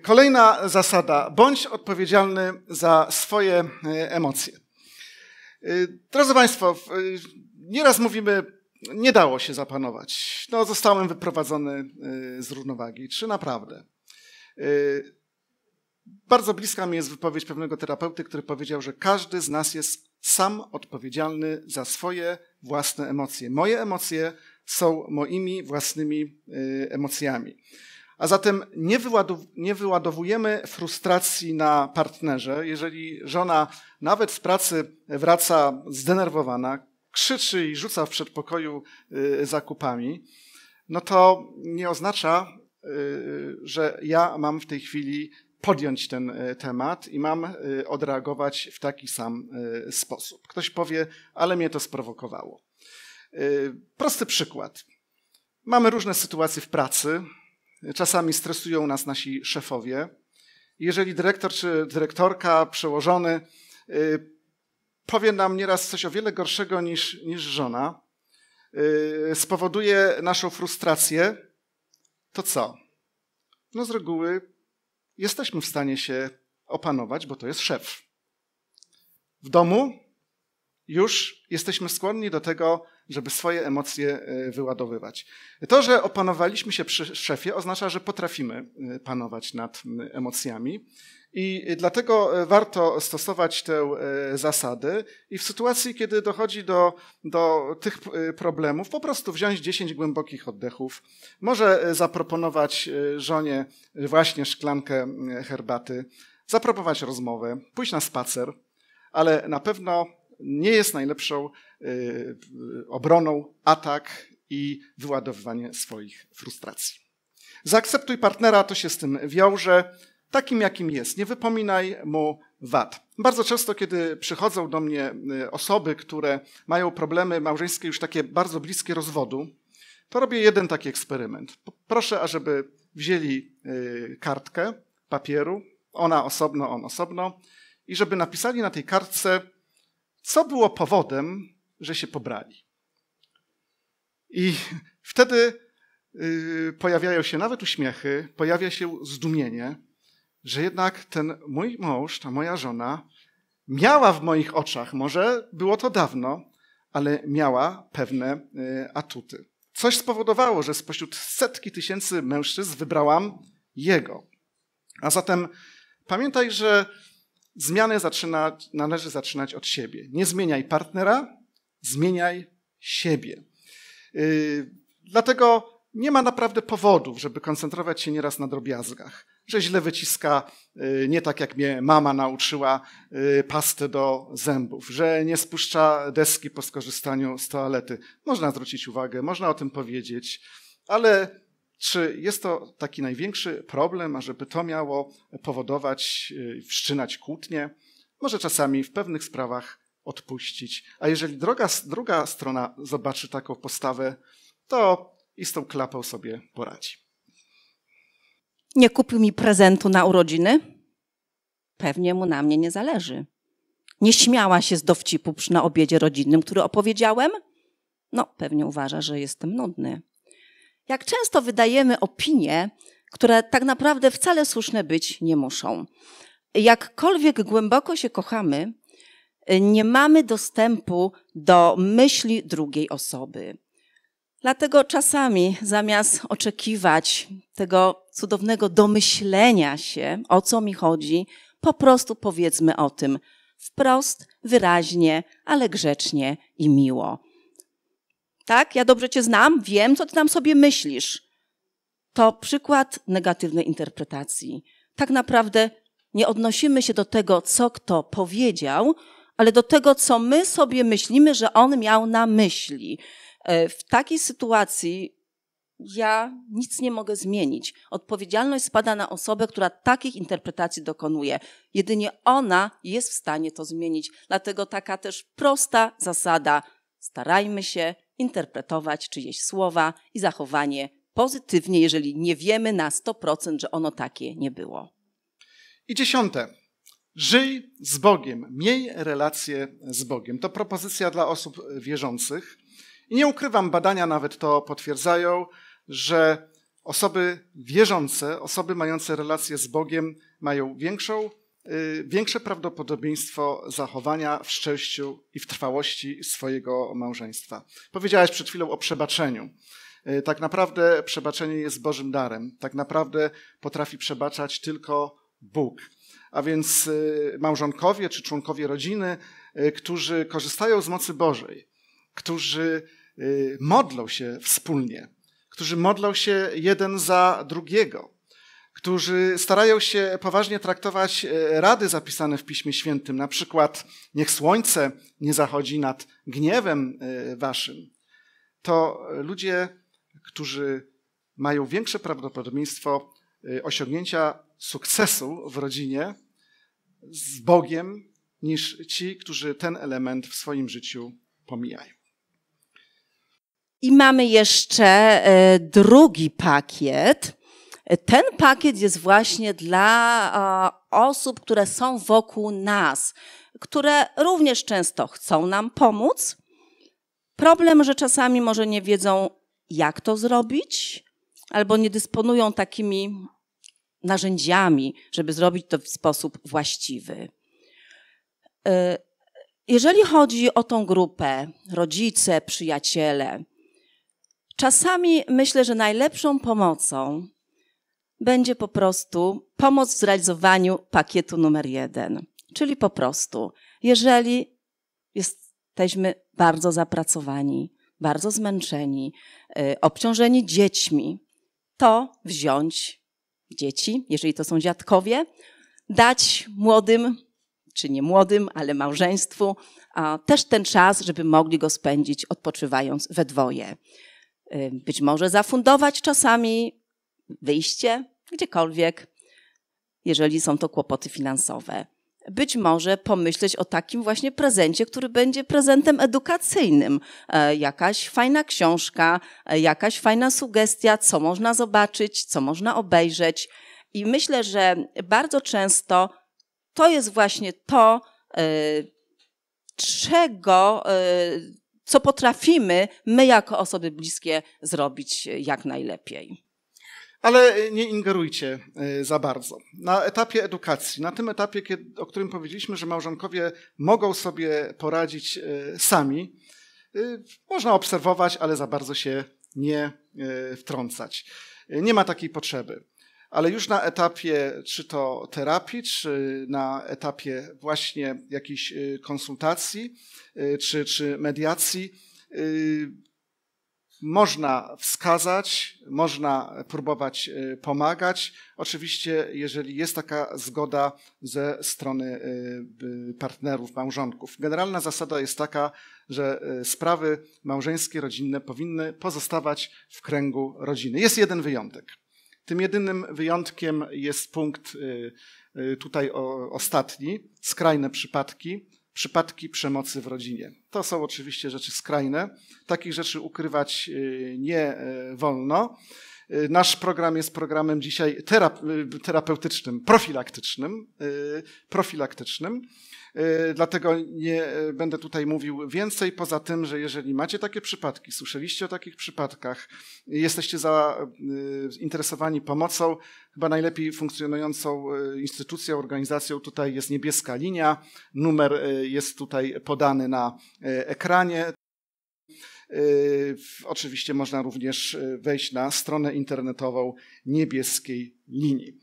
Kolejna zasada. Bądź odpowiedzialny za swoje emocje. Y, drodzy Państwo, y, nieraz mówimy, nie dało się zapanować. No, zostałem wyprowadzony y, z równowagi. Czy naprawdę? Bardzo bliska mi jest wypowiedź pewnego terapeuty, który powiedział, że każdy z nas jest sam odpowiedzialny za swoje własne emocje. Moje emocje są moimi własnymi emocjami. A zatem nie, wyładow nie wyładowujemy frustracji na partnerze. Jeżeli żona nawet z pracy wraca zdenerwowana, krzyczy i rzuca w przedpokoju y, zakupami, no to nie oznacza, y, że ja mam w tej chwili podjąć ten y, temat i mam odreagować w taki sam sposób. Ktoś powie, ale mnie to sprowokowało. Prosty przykład. Mamy różne sytuacje w pracy, Czasami stresują nas nasi szefowie. Jeżeli dyrektor czy dyrektorka, przełożony y, powie nam nieraz coś o wiele gorszego niż, niż żona, y, spowoduje naszą frustrację, to co? No z reguły jesteśmy w stanie się opanować, bo to jest szef. W domu już jesteśmy skłonni do tego, żeby swoje emocje e, wyładowywać. To, że opanowaliśmy się przy szefie, oznacza, że potrafimy e, panować nad emocjami. I dlatego e, warto stosować te zasady i w sytuacji, kiedy dochodzi do, do tych problemów, po prostu wziąć 10 głębokich oddechów. Może zaproponować żonie właśnie szklankę herbaty, zaproponować rozmowę, pójść na spacer, ale na pewno nie jest najlepszą e, obroną atak i wyładowywanie swoich frustracji. Zaakceptuj partnera, to się z tym wiąże, takim jakim jest. Nie wypominaj mu wad. Bardzo często, kiedy przychodzą do mnie e, osoby, które mają problemy małżeńskie już takie bardzo bliskie rozwodu, to robię jeden taki eksperyment. Proszę, ażeby wzięli e, kartkę papieru, ona osobno, on osobno, i żeby napisali na tej kartce co było powodem, że się pobrali. I wtedy y, pojawiają się nawet uśmiechy, pojawia się zdumienie, że jednak ten mój mąż, ta moja żona, miała w moich oczach, może było to dawno, ale miała pewne y, atuty. Coś spowodowało, że spośród setki tysięcy mężczyzn wybrałam jego. A zatem pamiętaj, że zmianę zaczyna, należy zaczynać od siebie. Nie zmieniaj partnera, zmieniaj siebie. Y, dlatego nie ma naprawdę powodów, żeby koncentrować się nieraz na drobiazgach. Że źle wyciska, y, nie tak jak mnie mama nauczyła, y, pastę do zębów, że nie spuszcza deski po skorzystaniu z toalety. Można zwrócić uwagę, można o tym powiedzieć, ale czy jest to taki największy problem, ażeby to miało powodować, e, wszczynać kłótnie? Może czasami w pewnych sprawach odpuścić. A jeżeli droga, druga strona zobaczy taką postawę, to i z tą klapą sobie poradzi. Nie kupił mi prezentu na urodziny? Pewnie mu na mnie nie zależy. Nie śmiała się z dowcipu przy na obiedzie rodzinnym, który opowiedziałem? No, pewnie uważa, że jestem nudny jak często wydajemy opinie, które tak naprawdę wcale słuszne być nie muszą. Jakkolwiek głęboko się kochamy, nie mamy dostępu do myśli drugiej osoby. Dlatego czasami zamiast oczekiwać tego cudownego domyślenia się, o co mi chodzi, po prostu powiedzmy o tym wprost, wyraźnie, ale grzecznie i miło tak? Ja dobrze cię znam, wiem, co ty tam sobie myślisz. To przykład negatywnej interpretacji. Tak naprawdę nie odnosimy się do tego, co kto powiedział, ale do tego, co my sobie myślimy, że on miał na myśli. E, w takiej sytuacji ja nic nie mogę zmienić. Odpowiedzialność spada na osobę, która takich interpretacji dokonuje. Jedynie ona jest w stanie to zmienić. Dlatego taka też prosta zasada: starajmy się interpretować czyjeś słowa i zachowanie pozytywnie, jeżeli nie wiemy na 100%, że ono takie nie było. I dziesiąte. Żyj z Bogiem, miej relacje z Bogiem. To propozycja dla osób wierzących. I nie ukrywam, badania nawet to potwierdzają, że osoby wierzące, osoby mające relacje z Bogiem mają większą Y, większe prawdopodobieństwo zachowania w szczęściu i w trwałości swojego małżeństwa. Powiedziałeś przed chwilą o przebaczeniu. Y, tak naprawdę przebaczenie jest Bożym darem. Tak naprawdę potrafi przebaczać tylko Bóg. A więc y, małżonkowie czy członkowie rodziny, którzy korzystają z mocy Bożej, którzy modlą się wspólnie, którzy modlą się jeden za drugiego, którzy starają się poważnie traktować e, rady zapisane w Piśmie Świętym, na przykład niech słońce nie zachodzi nad gniewem e, waszym, to ludzie, którzy mają większe prawdopodobieństwo e, osiągnięcia sukcesu w rodzinie z Bogiem, niż ci, którzy ten element w swoim życiu pomijają. I mamy jeszcze drugi pakiet ten pakiet jest właśnie dla osób, które są wokół nas, które również często chcą nam pomóc. Problem, że czasami może nie wiedzą, jak to zrobić, albo nie dysponują takimi narzędziami, żeby zrobić to w sposób właściwy. E, jeżeli chodzi o tą grupę, rodzice, przyjaciele, czasami myślę, że najlepszą pomocą będzie po prostu pomoc w zrealizowaniu pakietu numer jeden. Czyli po prostu, jeżeli jesteśmy bardzo zapracowani, bardzo zmęczeni, y, obciążeni dziećmi, to wziąć dzieci, jeżeli to są dziadkowie, dać młodym, czy nie młodym, ale małżeństwu, też ten czas, żeby mogli go spędzić odpoczywając we dwoje. Y, być może zafundować czasami wyjście gdziekolwiek, jeżeli są to kłopoty finansowe. Być może pomyśleć o takim właśnie prezencie, który będzie prezentem edukacyjnym. E, jakaś fajna książka, e, jakaś fajna sugestia, co można zobaczyć, co można obejrzeć. I myślę, że bardzo często to jest właśnie to, e, czego, co potrafimy my jako osoby bliskie zrobić jak najlepiej. Ale nie ingerujcie e, za bardzo. Na etapie edukacji, na tym etapie, o którym powiedzieliśmy, że małżonkowie mogą sobie poradzić e, sami, e, można obserwować, ale za bardzo się nie wtrącać. Nie ma takiej potrzeby. Ale już na etapie czy to terapii, czy na etapie właśnie jakiejś konsultacji, czy, czy mediacji, można wskazać, można próbować y, pomagać. Oczywiście, jeżeli jest taka zgoda ze strony y, partnerów, małżonków. Generalna zasada jest taka, że y, sprawy małżeńskie, rodzinne powinny pozostawać w kręgu rodziny. Jest jeden wyjątek. Tym jedynym wyjątkiem jest punkt tutaj ostatni, skrajne przypadki przypadki przemocy w rodzinie. To są oczywiście rzeczy skrajne. Takich rzeczy ukrywać y, nie y, wolno. Y, nasz program jest programem dzisiaj terape- terapeutycznym, profilaktycznym, profilaktycznym. E, dlatego nie e, będę tutaj mówił więcej, poza tym, że jeżeli macie takie przypadki, słyszeliście o takich przypadkach, jesteście e, zainteresowani pomocą, chyba najlepiej funkcjonującą instytucją, organizacją tutaj jest niebieska linia, numer jest tutaj podany na ekranie. Oczywiście można również wejść na stronę internetową niebieskiej linii.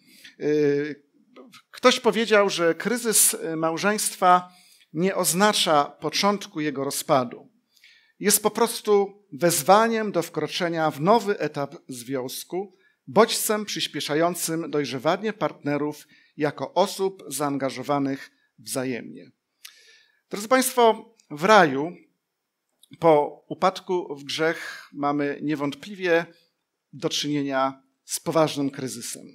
Ktoś powiedział, że kryzys y, małżeństwa nie oznacza początku jego rozpadu. Jest po prostu wezwaniem do wkroczenia w nowy etap związku, bodźcem przyspieszającym dojrzewanie partnerów jako osób zaangażowanych wzajemnie. Drodzy Państwo, w raju po upadku w grzech mamy niewątpliwie do czynienia z poważnym kryzysem.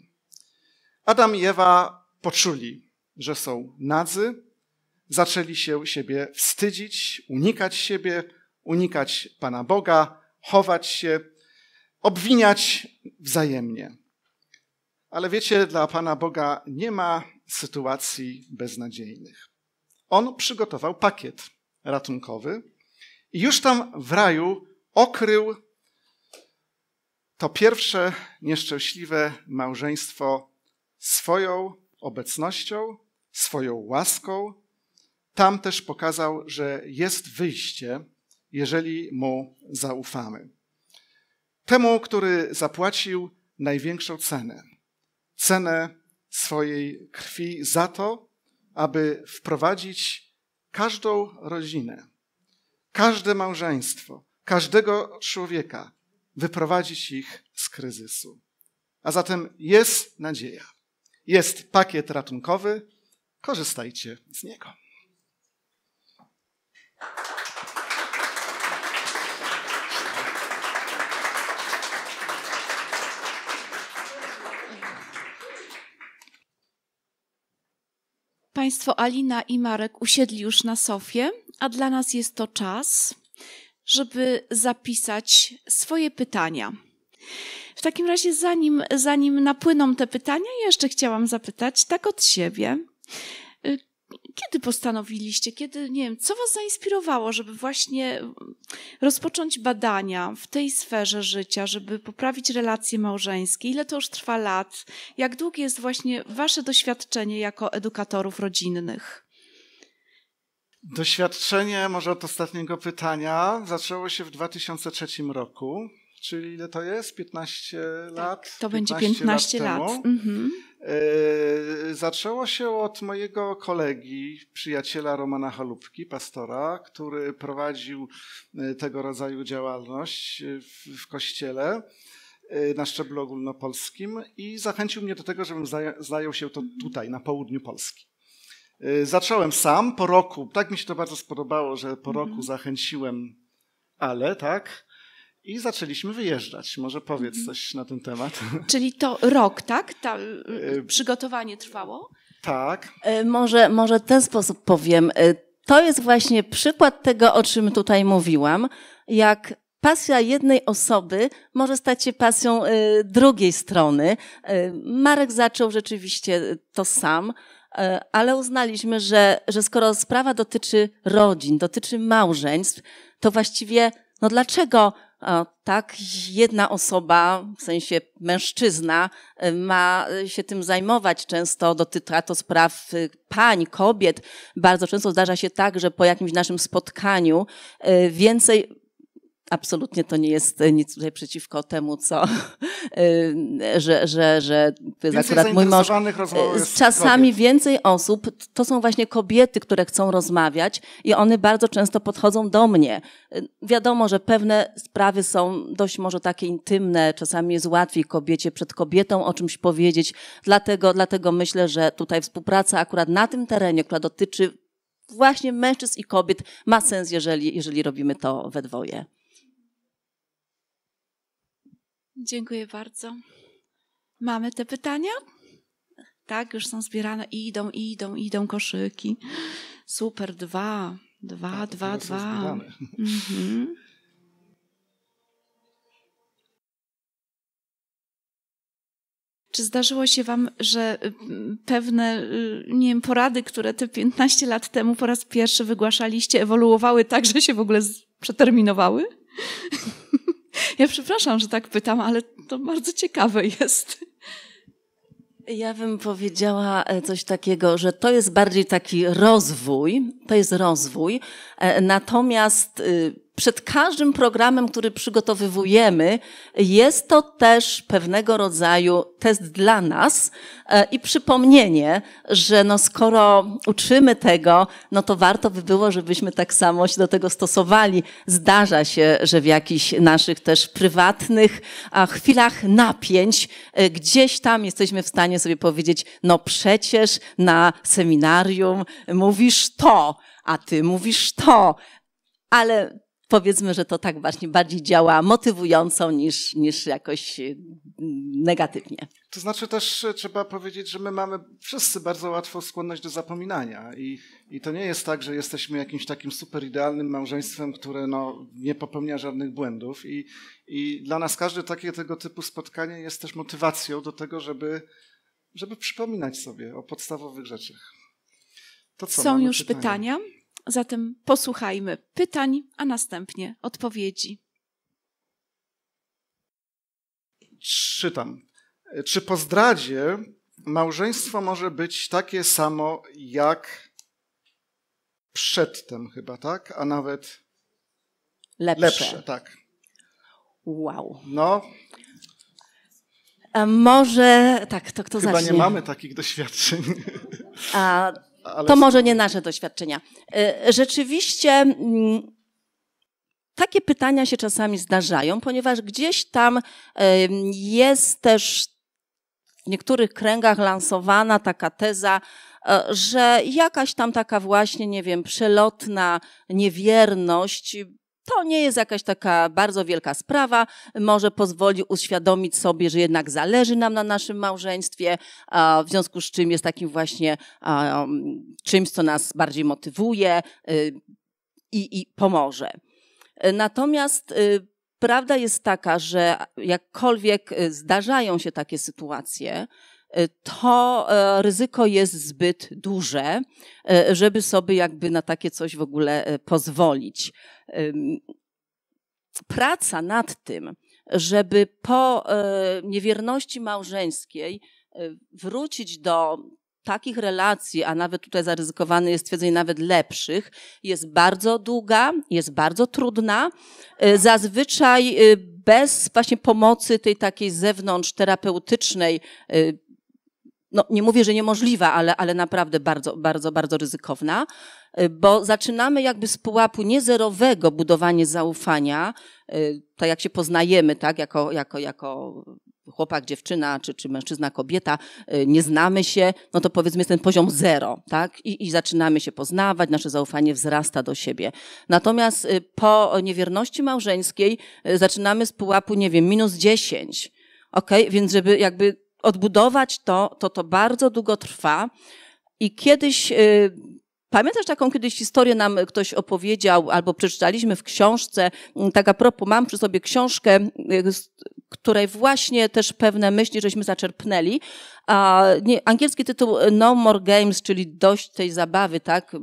Adam i Ewa poczuli, że są nadzy, zaczęli się siebie wstydzić, unikać siebie, unikać Pana Boga, chować się, obwiniać wzajemnie. Ale wiecie, dla Pana Boga nie ma sytuacji beznadziejnych. On przygotował pakiet ratunkowy i już tam w raju okrył to pierwsze nieszczęśliwe małżeństwo swoją obecnością, swoją łaską. Tam też pokazał, że jest wyjście, jeżeli mu zaufamy. Temu, który zapłacił największą cenę cenę swojej krwi za to, aby wprowadzić każdą rodzinę, każde małżeństwo, każdego człowieka, wyprowadzić ich z kryzysu. A zatem jest nadzieja. Jest pakiet ratunkowy, korzystajcie z niego. Państwo Alina i Marek usiedli już na sofie, a dla nas jest to czas, żeby zapisać swoje pytania. W takim razie, zanim, zanim napłyną te pytania, jeszcze chciałam zapytać, tak od siebie, y, kiedy postanowiliście, kiedy, nie wiem, co Was zainspirowało, żeby właśnie mm, rozpocząć badania w tej sferze życia, żeby poprawić relacje małżeńskie? Ile to już trwa lat? Jak długie jest właśnie Wasze doświadczenie jako edukatorów rodzinnych? Doświadczenie może od ostatniego pytania zaczęło się w 2003 roku czyli ile to jest? 15 tak, lat? To będzie 15 lat. lat. Temu. Mhm. E, zaczęło się od mojego kolegi, przyjaciela Romana Halubki, pastora, który prowadził e, tego rodzaju działalność e, w, w kościele na szczeblu ogólnopolskim i zachęcił mnie do tego, żebym zajął się to mhm. tutaj, na południu Polski. Zacząłem sam po roku, tak mi się to bardzo spodobało, że po mhm. roku zachęciłem ale, tak, i zaczęliśmy wyjeżdżać. Może powiedz mhm. coś na ten temat. Czyli to rok, tak? Ta, y, e, przygotowanie trwało? Tak. E, może, może w ten sposób powiem. E, to jest właśnie przykład tego, o czym tutaj mówiłam, jak pasja jednej osoby może stać się pasją drugiej strony. Marek zaczął rzeczywiście to sam ale uznaliśmy, że, że skoro sprawa dotyczy rodzin, dotyczy małżeństw, to właściwie no dlaczego tak, jedna osoba, w sensie mężczyzna, y, ma się tym zajmować często, dotyka to spraw y, pań, kobiet. Bardzo często zdarza się tak, że po jakimś naszym spotkaniu y, więcej absolutnie to nie jest e, nic tutaj przeciwko temu, co, e, że, że, że to jest akurat mój mąż. E, czasami kobiet. więcej osób, to są właśnie kobiety, które chcą rozmawiać i one bardzo często podchodzą do mnie. Wiadomo, że pewne sprawy są dość może takie intymne, czasami jest łatwiej kobiecie przed kobietą o czymś powiedzieć, dlatego, dlatego myślę, że tutaj współpraca akurat na tym terenie, która dotyczy właśnie mężczyzn i kobiet ma sens, jeżeli, jeżeli robimy to we dwoje. Dziękuję bardzo. Mamy te pytania? Tak, już są zbierane i idą, idą, idą koszyki. Super, dwa, dwa, tak, dwa, dwa. Mhm. Czy zdarzyło się Wam, że y, pewne y, nie wiem, porady, które te 15 lat temu po raz pierwszy wygłaszaliście, ewoluowały tak, że się w ogóle przeterminowały? Ja przepraszam, że tak pytam, ale to bardzo ciekawe jest. Ja bym powiedziała e, coś takiego, że to jest bardziej taki rozwój, to jest rozwój, e, natomiast y, przed każdym programem, który przygotowywujemy, jest to też pewnego rodzaju test dla nas e, i przypomnienie, że no skoro uczymy tego, no to warto by było, żebyśmy tak samo się do tego stosowali. Zdarza się, że w jakichś naszych też prywatnych chwilach napięć e, gdzieś tam jesteśmy w stanie sobie powiedzieć, no przecież na seminarium mówisz to, a ty mówisz to. Ale powiedzmy, że to tak właśnie bardziej działa motywująco niż, niż jakoś y, negatywnie. To znaczy też e, trzeba powiedzieć, że my mamy wszyscy bardzo łatwo skłonność do zapominania i, i to nie jest tak, że jesteśmy jakimś takim super idealnym małżeństwem, które no, nie popełnia żadnych błędów i, i dla nas każde takie tego typu spotkanie jest też motywacją do tego, żeby, żeby przypominać sobie o podstawowych rzeczach. Są już pytania? pytania? Zatem posłuchajmy pytań, a następnie odpowiedzi. Czytam. Czy po zdradzie małżeństwo może być takie samo jak przedtem, chyba, tak? A nawet lepsze. Lepsze, tak. Wow. No. A e, może, tak, to kto zacznie? Chyba nie mamy takich doświadczeń. A ale... To może nie nasze doświadczenia. E, rzeczywiście mm, takie pytania się czasami zdarzają, ponieważ gdzieś tam jest też w niektórych kręgach lansowana taka teza, e, że jakaś tam taka właśnie, nie wiem, przelotna niewierność to nie jest jakaś taka bardzo wielka sprawa. Może pozwoli uświadomić sobie, że jednak zależy nam na naszym małżeństwie, w związku z czym jest takim właśnie mm, czymś, co nas bardziej motywuje y, i, i pomoże. Natomiast y, prawda jest taka, że jakkolwiek y, zdarzają się takie sytuacje, Y, to e, ryzyko jest zbyt duże, e, żeby sobie jakby na takie coś w ogóle e, pozwolić. Praca nad tym, żeby po niewierności małżeńskiej wrócić do takich relacji, a nawet tutaj zaryzykowane jest stwierdzenie nawet lepszych, jest bardzo długa, jest bardzo trudna. Zazwyczaj bez właśnie pomocy tej takiej zewnątrz terapeutycznej, no nie mówię, że niemożliwa, ale, ale naprawdę bardzo, bardzo, bardzo ryzykowna, y, bo zaczynamy jakby z pułapu niezerowego budowanie zaufania, tak jak się poznajemy, tak, jako, jako, jako chłopak, dziewczyna, czy, czy mężczyzna, kobieta, y, nie znamy się, no to powiedzmy jest ten poziom zero, tak, I, i zaczynamy się poznawać, nasze zaufanie wzrasta do siebie. Natomiast po niewierności małżeńskiej zaczynamy z pułapu, nie wiem, minus dziesięć, ok, więc żeby jakby odbudować to, to to bardzo długo trwa. I kiedyś, y, pamiętasz taką kiedyś historię nam ktoś opowiedział, albo przeczytaliśmy w książce, mm, tak a propos, mam przy sobie książkę, y, której właśnie też pewne myśli żeśmy zaczerpnęli. A, nie, angielski tytuł e, No More Games, czyli dość tej zabawy, tak,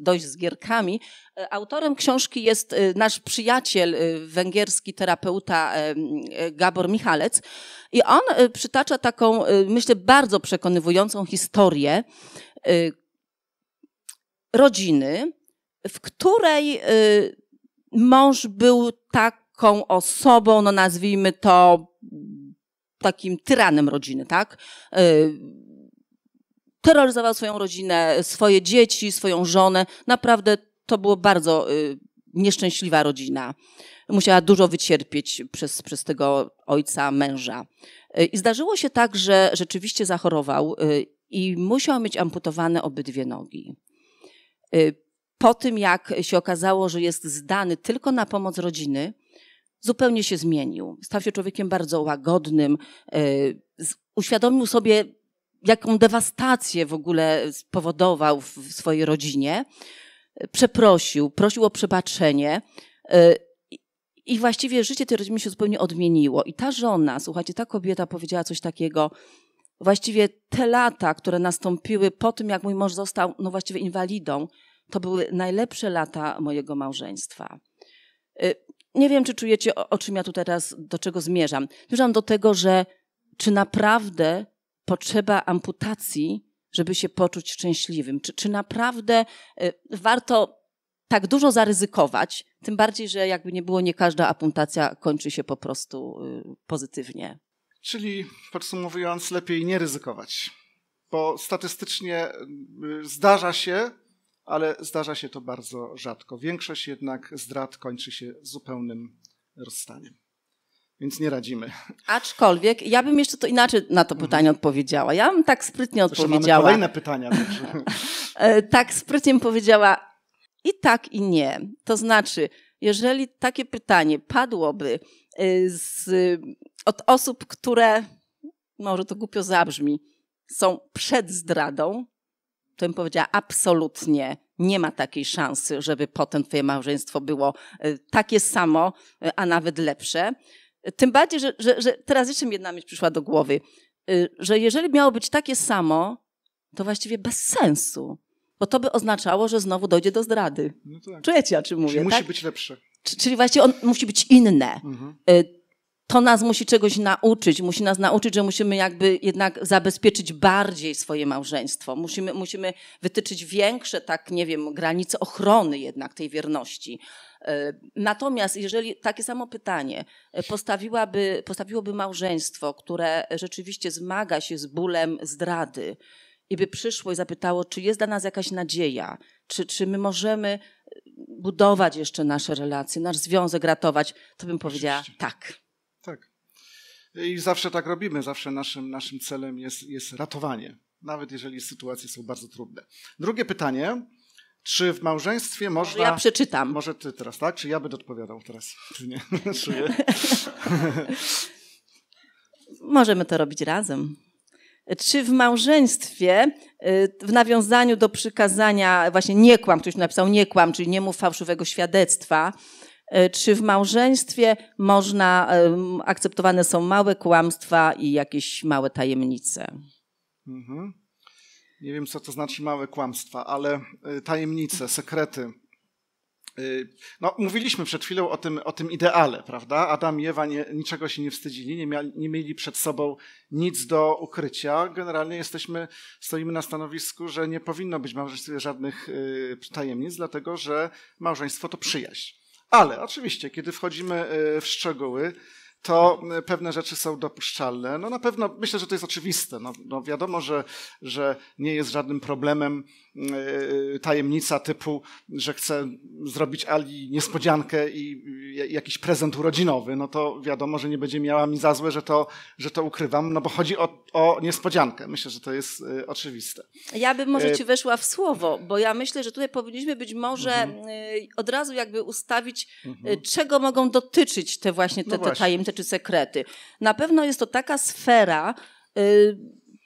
dość z gierkami. E, autorem książki jest e, nasz przyjaciel, węgierski terapeuta Gabor Michalec. I on przytacza taką, myślę, bardzo przekonywującą historię rodziny, w której mąż był tak taką osobą, no nazwijmy to takim tyranem rodziny, tak? Y, terroryzował swoją rodzinę, swoje dzieci, swoją żonę. Naprawdę to było bardzo y, nieszczęśliwa rodzina. Musiała dużo wycierpieć przez, przez tego ojca, męża. Y, I zdarzyło się tak, że rzeczywiście zachorował i musiał mieć amputowane obydwie nogi. Po tym, jak się okazało, że jest zdany tylko na pomoc rodziny, zupełnie się zmienił. Stał się człowiekiem bardzo łagodnym, e, uświadomił sobie, jaką dewastację w ogóle spowodował w swojej rodzinie. Przeprosił, prosił o przebaczenie. E, I właściwie życie tej rodziny się zupełnie odmieniło. I ta żona, słuchajcie, ta kobieta powiedziała coś takiego. Właściwie te lata, które nastąpiły po tym, jak mój mąż został, no właściwie inwalidą, to były najlepsze lata mojego małżeństwa. E, nie wiem, czy czujecie, o, o czym ja tu teraz, do czego zmierzam. Zmierzam do tego, że czy naprawdę potrzeba amputacji, żeby się poczuć szczęśliwym? Czy, czy naprawdę y, warto tak dużo zaryzykować? Tym bardziej, że jakby nie było, nie każda amputacja kończy się po prostu y, pozytywnie. Czyli podsumowując, lepiej nie ryzykować. Bo statystycznie y, zdarza się, ale zdarza się to bardzo rzadko. Większość jednak zdrad kończy się zupełnym rozstaniem. Więc nie radzimy. Aczkolwiek ja bym jeszcze to inaczej na to mhm. pytanie mhm. odpowiedziała. Ja bym tak sprytnie Zresztą odpowiedziała. Mamy kolejne pytania. E, tak sprytnie powiedziała i tak i nie. To znaczy, jeżeli takie pytanie padłoby e, z, od osób, które, może to głupio zabrzmi, są przed zdradą, to bym powiedziała absolutnie nie ma takiej szansy, żeby potem twoje małżeństwo było e, takie samo, e, a nawet lepsze. Tym bardziej, że, że, że teraz jeszcze mi jedna myśl przyszła do głowy, e, że jeżeli miało być takie samo, to właściwie bez sensu, bo to by oznaczało, że znowu dojdzie do zdrady. No tak. Czujecie, o czym mówię? Czyli tak? musi być lepsze. Czyli właściwie on musi być inne. Mhm to nas musi czegoś nauczyć. Musi nas nauczyć, że musimy jakby jednak zabezpieczyć bardziej swoje małżeństwo. Musimy, musimy wytyczyć większe, tak nie wiem, granice ochrony jednak tej wierności. E, natomiast jeżeli takie samo pytanie e, postawiłaby, postawiłoby małżeństwo, które rzeczywiście zmaga się z bólem zdrady, i by przyszło i zapytało, czy jest dla nas jakaś nadzieja, czy, czy my możemy e, budować jeszcze nasze relacje, nasz związek ratować, to bym powiedziała tak. I zawsze tak robimy, zawsze naszym, naszym celem jest, jest ratowanie, nawet jeżeli sytuacje są bardzo trudne. Drugie pytanie. Czy w małżeństwie można. Ja przeczytam. Może ty teraz, tak? Czy ja będę odpowiadał teraz? Czy nie? Możemy to robić razem. Czy w małżeństwie, y, w nawiązaniu do przykazania, właśnie nie kłam, ktoś napisał nie kłam, czyli nie mów fałszywego świadectwa, E, czy w małżeństwie można, akceptowane są małe kłamstwa i jakieś małe tajemnice? Mhm. Nie wiem, co to znaczy małe kłamstwa, ale e, tajemnice, sekrety. E, no, mówiliśmy przed chwilą o tym, o tym ideale, prawda? Adam i Ewa nie, niczego się nie wstydzili, nie, miał, nie mieli przed sobą nic do ukrycia. Generalnie jesteśmy, stoimy na stanowisku, że nie powinno być w małżeństwie żadnych y, tajemnic, dlatego że małżeństwo to przyjaźń. Ale oczywiście, kiedy wchodzimy e, w szczegóły, to e, pewne rzeczy są dopuszczalne. No na pewno myślę, że to jest oczywiste. No, no wiadomo, że, że nie jest żadnym problemem Y, tajemnica typu, że chcę zrobić Ali niespodziankę i jakiś prezent urodzinowy, no to wiadomo, że nie będzie miała mi za złe, że to, że to ukrywam, no bo chodzi o, o niespodziankę. Myślę, że to jest y, oczywiste. Ja bym może y, ci weszła w słowo, bo ja myślę, że tutaj powinniśmy być może mhm. od razu jakby ustawić, mhm. czego mogą dotyczyć te właśnie te, no właśnie. te tajemnice czy sekrety. Na pewno jest to taka sfera, y,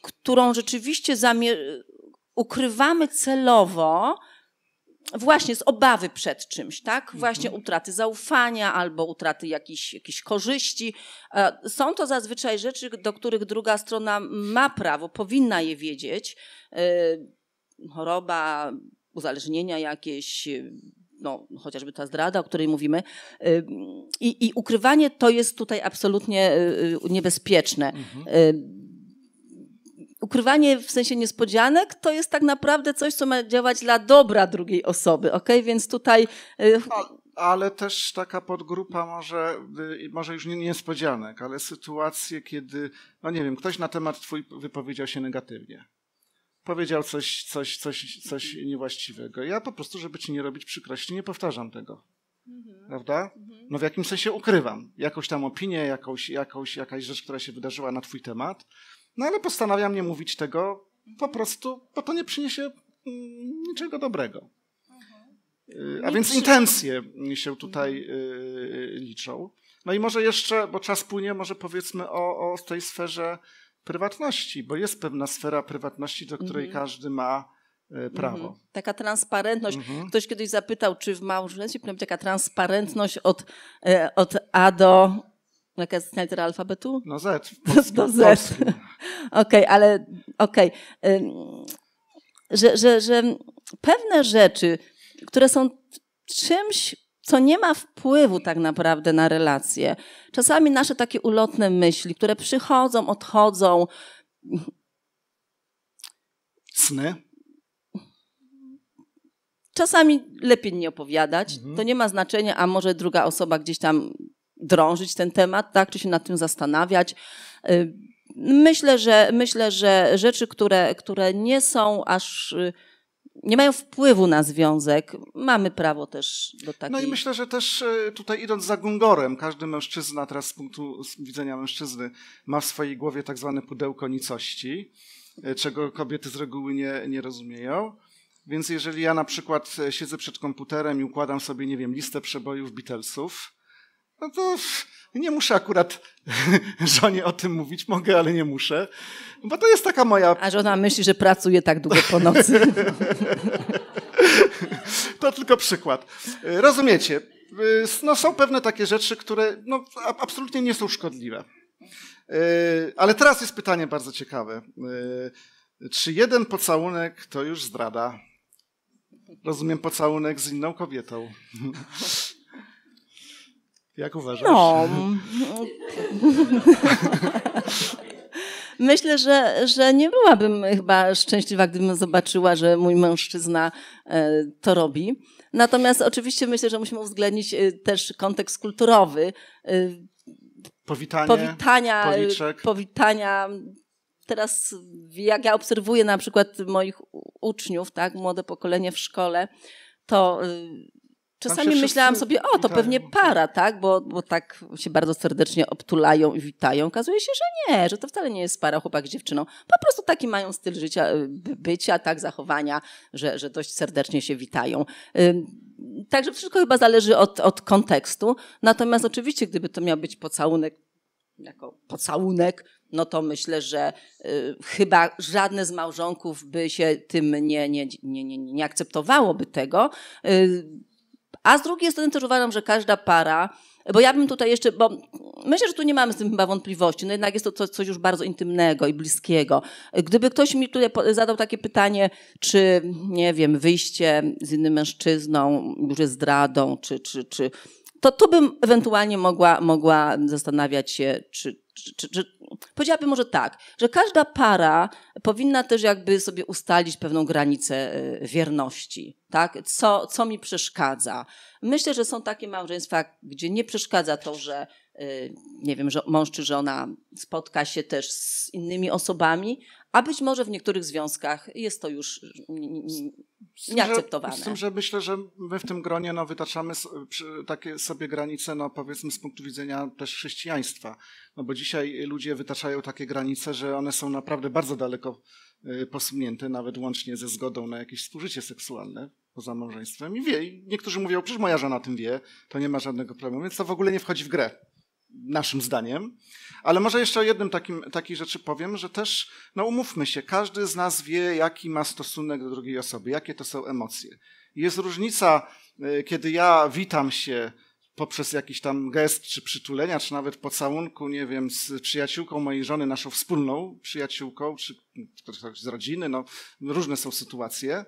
którą rzeczywiście zamierzamy ukrywamy celowo, właśnie z obawy przed czymś, tak? Mhm. Właśnie utraty zaufania albo utraty jakichś, jakichś korzyści. E, są to zazwyczaj rzeczy, do których druga strona ma prawo, powinna je wiedzieć. E, choroba, uzależnienia jakieś, no, chociażby ta zdrada, o której mówimy. E, I, i ukrywanie to jest tutaj absolutnie niebezpieczne. Mhm ukrywanie w sensie niespodzianek to jest tak naprawdę coś, co ma działać dla dobra drugiej osoby, ok? Więc tutaj. Y, ale też taka podgrupa może, y, może już nie niespodzianek, ale sytuacje, kiedy, no nie wiem, ktoś na temat twój wypowiedział się negatywnie. Powiedział coś, coś, coś, coś niewłaściwego. Ja po prostu, żeby ci nie robić przykrości, nie powtarzam tego. Mhm. Prawda? Mhm. No w jakimś sensie ukrywam jakąś tam opinię, jakąś, jakąś, jakaś rzecz, która się wydarzyła na twój temat no ale postanawiam nie mówić tego po prostu, bo to nie przyniesie mm, niczego dobrego. Y, a więc intencje się tutaj y, y, liczą. No i może jeszcze, bo czas płynie, może powiedzmy o, o tej sferze prywatności, bo jest pewna sfera prywatności, do której mhm. każdy ma mhm. prawo. Taka transparentność. Mhm. Ktoś kiedyś zapytał, czy w małżeństwie powinna być taka transparentność od, e, od A do Jaka jest litera alfabetu? No Z. no Z. Okej, okay, ale okej. Okay. Że, że, że pewne rzeczy, które są czymś, co nie ma wpływu tak naprawdę na relacje. Czasami nasze takie ulotne myśli, które przychodzą, odchodzą. Sny? czasami lepiej nie opowiadać. Mhm. To nie ma znaczenia, a może druga osoba gdzieś tam drążyć ten temat, tak, czy się nad tym zastanawiać. Y, myślę, że, myślę, że rzeczy, które, które nie są aż y, nie mają wpływu na związek, mamy prawo też do takiej... No i myślę, że też y, tutaj idąc za gungorem, każdy mężczyzna teraz z punktu widzenia mężczyzny ma w swojej głowie tak zwane pudełko nicości, czego kobiety z reguły nie, nie rozumieją. Więc jeżeli ja na przykład siedzę przed komputerem i układam sobie, nie wiem, listę przebojów Beatlesów, no to nie muszę akurat żonie o tym mówić, mogę, ale nie muszę, bo to jest taka moja... A żona myśli, że pracuje tak długo po nocy. to tylko przykład. Rozumiecie, y, no są pewne takie rzeczy, które no, absolutnie nie są szkodliwe. Y, ale teraz jest pytanie bardzo ciekawe. Y, czy jeden pocałunek to już zdrada? Rozumiem pocałunek z inną kobietą. Jak uważasz? No. Myślę, że, że nie byłabym chyba szczęśliwa, gdybym zobaczyła, że mój mężczyzna e, to robi. Natomiast oczywiście myślę, że musimy uwzględnić e, też kontekst kulturowy. E, Powitanie, powitania, policzek. powitania. Teraz, jak ja obserwuję na przykład moich uczniów, tak, młode pokolenie w szkole, to Czasami myślałam sobie, o, to witają. pewnie para, tak? Bo, bo tak się bardzo serdecznie obtulają i witają. Okazuje się, że nie, że to wcale nie jest para chłopak z dziewczyną. Po prostu taki mają styl życia, e, bycia, tak, zachowania, że, że dość serdecznie się witają. Także wszystko chyba zależy od, od kontekstu. Natomiast oczywiście, gdyby to miał być pocałunek, jako pocałunek, no to myślę, że y, chyba żadne z małżonków by się tym nie, nie, nie, nie, nie akceptowałoby tego. Y, a z drugiej strony też uważam, że każda para, bo ja bym tutaj jeszcze, bo myślę, że tu nie mamy z tym chyba wątpliwości, no jednak jest to coś, coś już bardzo intymnego i bliskiego. Gdyby ktoś mi tutaj zadał takie pytanie, czy, nie wiem, wyjście z innym mężczyzną już jest zdradą, czy, czy, czy to, to bym ewentualnie mogła, mogła zastanawiać się, czy, czy, czy, powiedziałabym może tak, że każda para powinna też jakby sobie ustalić pewną granicę e, wierności. Tak? Co, co mi przeszkadza? Myślę, że są takie małżeństwa, gdzie nie przeszkadza to, że e, nie wiem, że mąż czy żona spotka się też z innymi osobami, a być może w niektórych związkach jest to już e, myślę, Że, z tym, że myślę, że my w tym gronie no, wytaczamy takie sobie granice, no, powiedzmy z punktu widzenia też chrześcijaństwa. No bo dzisiaj ludzie wytaczają takie granice, że one są naprawdę bardzo daleko y, posunięte, nawet łącznie ze zgodą na jakieś współżycie seksualne poza małżeństwem. I wie, niektórzy mówią, przecież moja żona o tym wie, to nie ma żadnego problemu, więc to w ogóle nie wchodzi w grę naszym zdaniem. Ale może jeszcze o jednym takim, takiej rzeczy powiem, że też, no umówmy się, każdy z nas wie, jaki ma stosunek do drugiej osoby, jakie to są emocje. Jest różnica, e, kiedy ja witam się poprzez jakiś tam gest, czy przytulenia, czy nawet pocałunku, nie wiem, z przyjaciółką mojej żony, naszą wspólną przyjaciółką, czy ktoś z rodziny, no różne są sytuacje.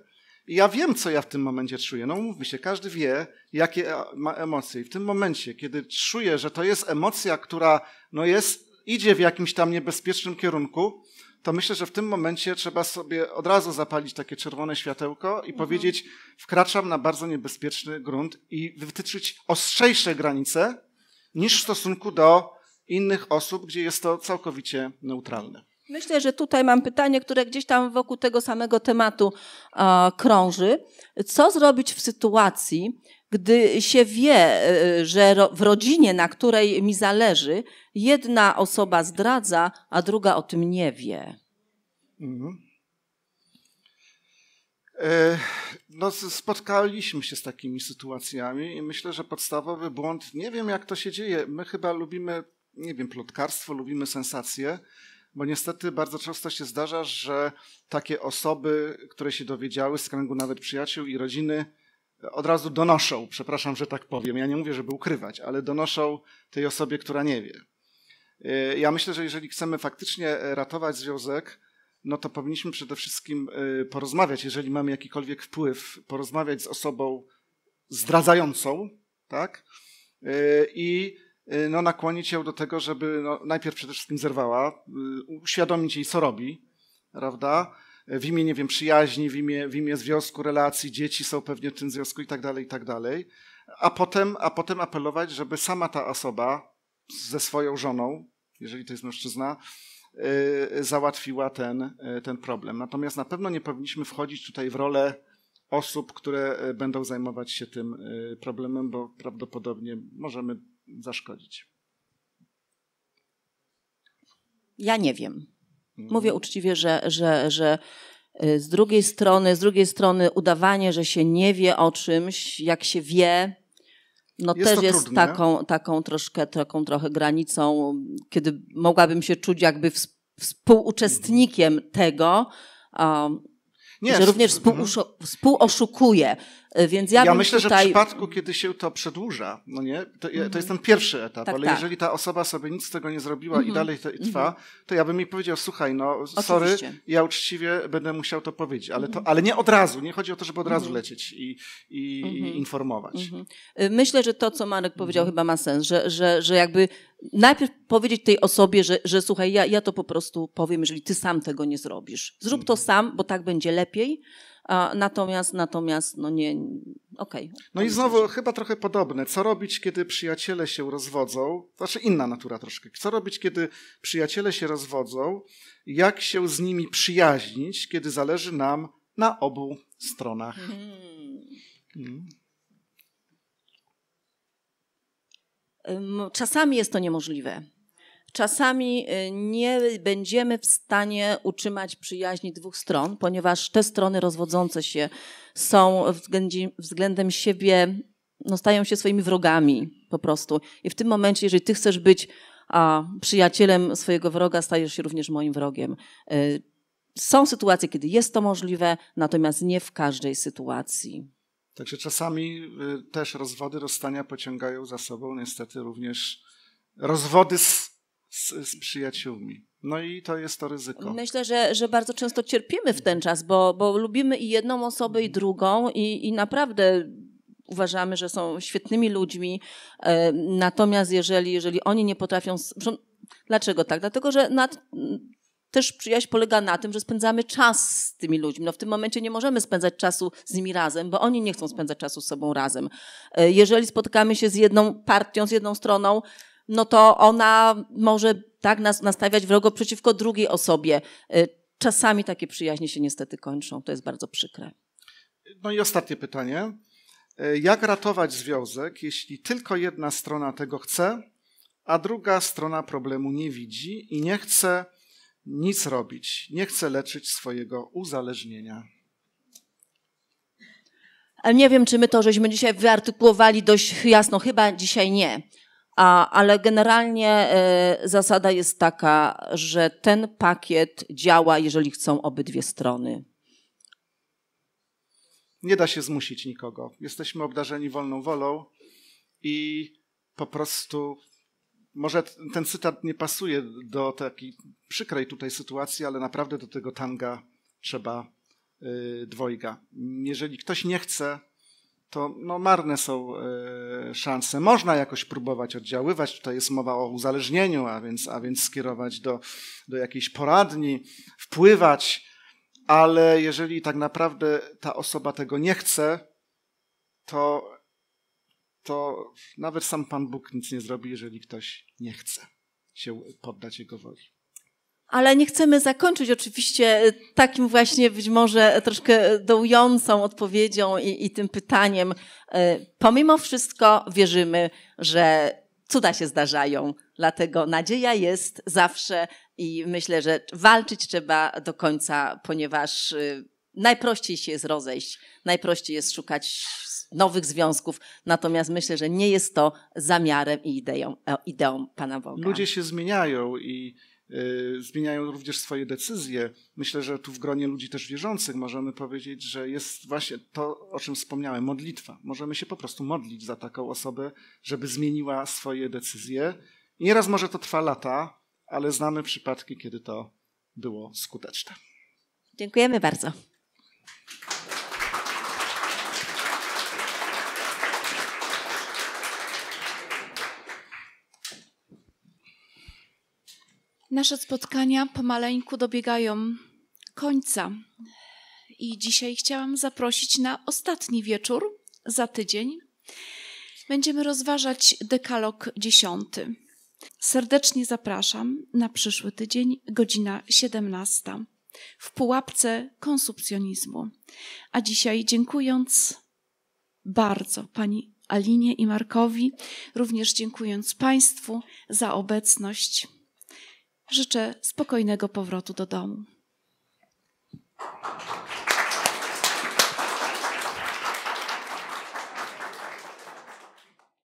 I ja wiem, co ja w tym momencie czuję. No mówmy się, każdy wie, jakie e, ma emocje. I w tym momencie, kiedy czuję, że to jest emocja, która no jest, idzie w jakimś tam niebezpiecznym kierunku, to myślę, że w tym momencie trzeba sobie od razu zapalić takie czerwone światełko i mhm. powiedzieć, wkraczam na bardzo niebezpieczny grunt i wytyczyć ostrzejsze granice niż w stosunku do innych osób, gdzie jest to całkowicie neutralne. Myślę, że tutaj mam pytanie, które gdzieś tam wokół tego samego tematu krąży. Co zrobić w sytuacji, gdy się wie, e, że w rodzinie, na której mi zależy, jedna osoba zdradza, a druga o tym nie wie? Mhm. E, no, spotkaliśmy się z takimi sytuacjami i myślę, że podstawowy błąd, nie wiem jak to się dzieje, my chyba lubimy, nie wiem, plotkarstwo, lubimy sensacje bo niestety bardzo często się zdarza, że takie osoby, które się dowiedziały z kręgu nawet przyjaciół i rodziny, od razu donoszą, przepraszam, że tak powiem. Ja nie mówię, żeby ukrywać, ale donoszą tej osobie, która nie wie. Y, ja myślę, że jeżeli chcemy faktycznie ratować związek, no to powinniśmy przede wszystkim y, porozmawiać, jeżeli mamy jakikolwiek wpływ, porozmawiać z osobą zdradzającą, tak? Y, I Y, no, nakłonić ją do tego, żeby no, najpierw przede wszystkim zerwała, y, uświadomić jej, co robi, prawda? Y, w imię, nie wiem, przyjaźni, w imię, w imię związku, relacji, dzieci są pewnie w tym związku i tak dalej, i tak dalej. A potem, a potem apelować, żeby sama ta osoba ze swoją żoną, jeżeli to jest mężczyzna, załatwiła ten, ten problem. Natomiast na pewno nie powinniśmy wchodzić tutaj w rolę osób, które będą zajmować się tym problemem, bo prawdopodobnie możemy zaszkodzić? Ja nie wiem. Mhm. Mówię uczciwie, że, że, że y, z drugiej strony, z drugiej strony udawanie, że się nie wie o czymś, jak się wie, no jest też jest taką, taką troszkę, taką trochę granicą, kiedy mogłabym się czuć jakby współuczestnikiem mhm. tego, um, nie, że również mhm. współoszukuję, E, więc ja, ja myślę, tutaj... że w przypadku, kiedy się to przedłuża, no nie, to, to mhm. jest ten pierwszy etap, tak, ale tak. jeżeli ta osoba sobie nic z tego nie zrobiła i mhm. dalej to trwa, mhm. to ja bym jej powiedział, słuchaj, no sorry, ja uczciwie będę musiał to powiedzieć, ale, to, ale nie od razu, nie chodzi o to, żeby od razu lecieć i, i, informować. E, myślę, że to, co Marek powiedział, chyba ma sens, że, że, że jakby najpierw powiedzieć tej osobie, że, że słuchaj, ja, ja to po prostu powiem, jeżeli ty sam tego nie zrobisz. Zrób to sam, bo tak będzie lepiej. Natomiast, natomiast no nie, okej. Okay. No i znowu chyba trochę podobne. Co robić, kiedy przyjaciele się rozwodzą? Znaczy inna natura troszkę. Co robić, kiedy przyjaciele się rozwodzą? Jak się z nimi przyjaźnić, kiedy zależy nam na obu stronach? Hmm. Hmm. Czasami jest to niemożliwe czasami y, nie będziemy w stanie utrzymać przyjaźni dwóch stron, ponieważ te strony rozwodzące się są względem siebie, no, stają się swoimi wrogami po prostu. I w tym momencie, jeżeli ty chcesz być a, przyjacielem swojego wroga, stajesz się również moim wrogiem. Y, są sytuacje, kiedy jest to możliwe, natomiast nie w każdej sytuacji. Także czasami y, też rozwody, rozstania pociągają za sobą niestety również rozwody z z, z przyjaciółmi. No i to jest to ryzyko. Myślę, że, że bardzo często cierpimy w ten czas, bo, bo lubimy i jedną osobę, i drugą, i, i naprawdę uważamy, że są świetnymi ludźmi. E, natomiast jeżeli, jeżeli oni nie potrafią. Dlaczego tak? Dlatego, że nad, też przyjaźń polega na tym, że spędzamy czas z tymi ludźmi. No w tym momencie nie możemy spędzać czasu z nimi razem, bo oni nie chcą spędzać czasu z sobą razem. E, jeżeli spotykamy się z jedną partią, z jedną stroną, no to ona może tak nas nastawiać wrogo przeciwko drugiej osobie. Y, czasami takie przyjaźnie się niestety kończą, to jest bardzo przykre. No i ostatnie pytanie. Y, jak ratować związek, jeśli tylko jedna strona tego chce, a druga strona problemu nie widzi i nie chce nic robić, nie chce leczyć swojego uzależnienia? nie wiem, czy my to żeśmy dzisiaj wyartykułowali dość jasno. Chyba dzisiaj nie. A, ale generalnie y, zasada jest taka, że ten pakiet działa, jeżeli chcą obydwie strony. Nie da się zmusić nikogo. Jesteśmy obdarzeni wolną wolą i po prostu może ten cytat nie pasuje do takiej przykrej tutaj sytuacji, ale naprawdę do tego tanga trzeba y, dwojga. Jeżeli ktoś nie chce, to no, marne są y, szanse. Można jakoś próbować oddziaływać. Tutaj jest mowa o uzależnieniu, a więc, a więc skierować do, do jakiejś poradni, wpływać, ale jeżeli tak naprawdę ta osoba tego nie chce, to, to nawet sam Pan Bóg nic nie zrobi, jeżeli ktoś nie chce się poddać Jego woli. Ale nie chcemy zakończyć oczywiście e, takim właśnie być może troszkę dołującą odpowiedzią i, i tym pytaniem. E, pomimo wszystko wierzymy, że cuda się zdarzają, dlatego nadzieja jest zawsze i myślę, że walczyć trzeba do końca, ponieważ e, najprościej się jest rozejść, najprościej jest szukać nowych związków, natomiast myślę, że nie jest to zamiarem i ideą, ideą Pana Boga. Ludzie się zmieniają i Y, zmieniają również swoje decyzje. Myślę, że tu w gronie ludzi też wierzących możemy powiedzieć, że jest właśnie to, o czym wspomniałem, modlitwa. Możemy się po prostu modlić za taką osobę, żeby zmieniła swoje decyzje. I nieraz może to trwa lata, ale znamy przypadki, kiedy to było skuteczne. Dziękujemy bardzo. Nasze spotkania pomaleńku dobiegają końca. I dzisiaj chciałam zaprosić na ostatni wieczór za tydzień. Będziemy rozważać dekalog dziesiąty. Serdecznie zapraszam na przyszły tydzień, godzina 17 w pułapce konsumpcjonizmu. A dzisiaj dziękując bardzo pani Alinie i Markowi, również dziękując państwu za obecność. Życzę spokojnego powrotu do domu.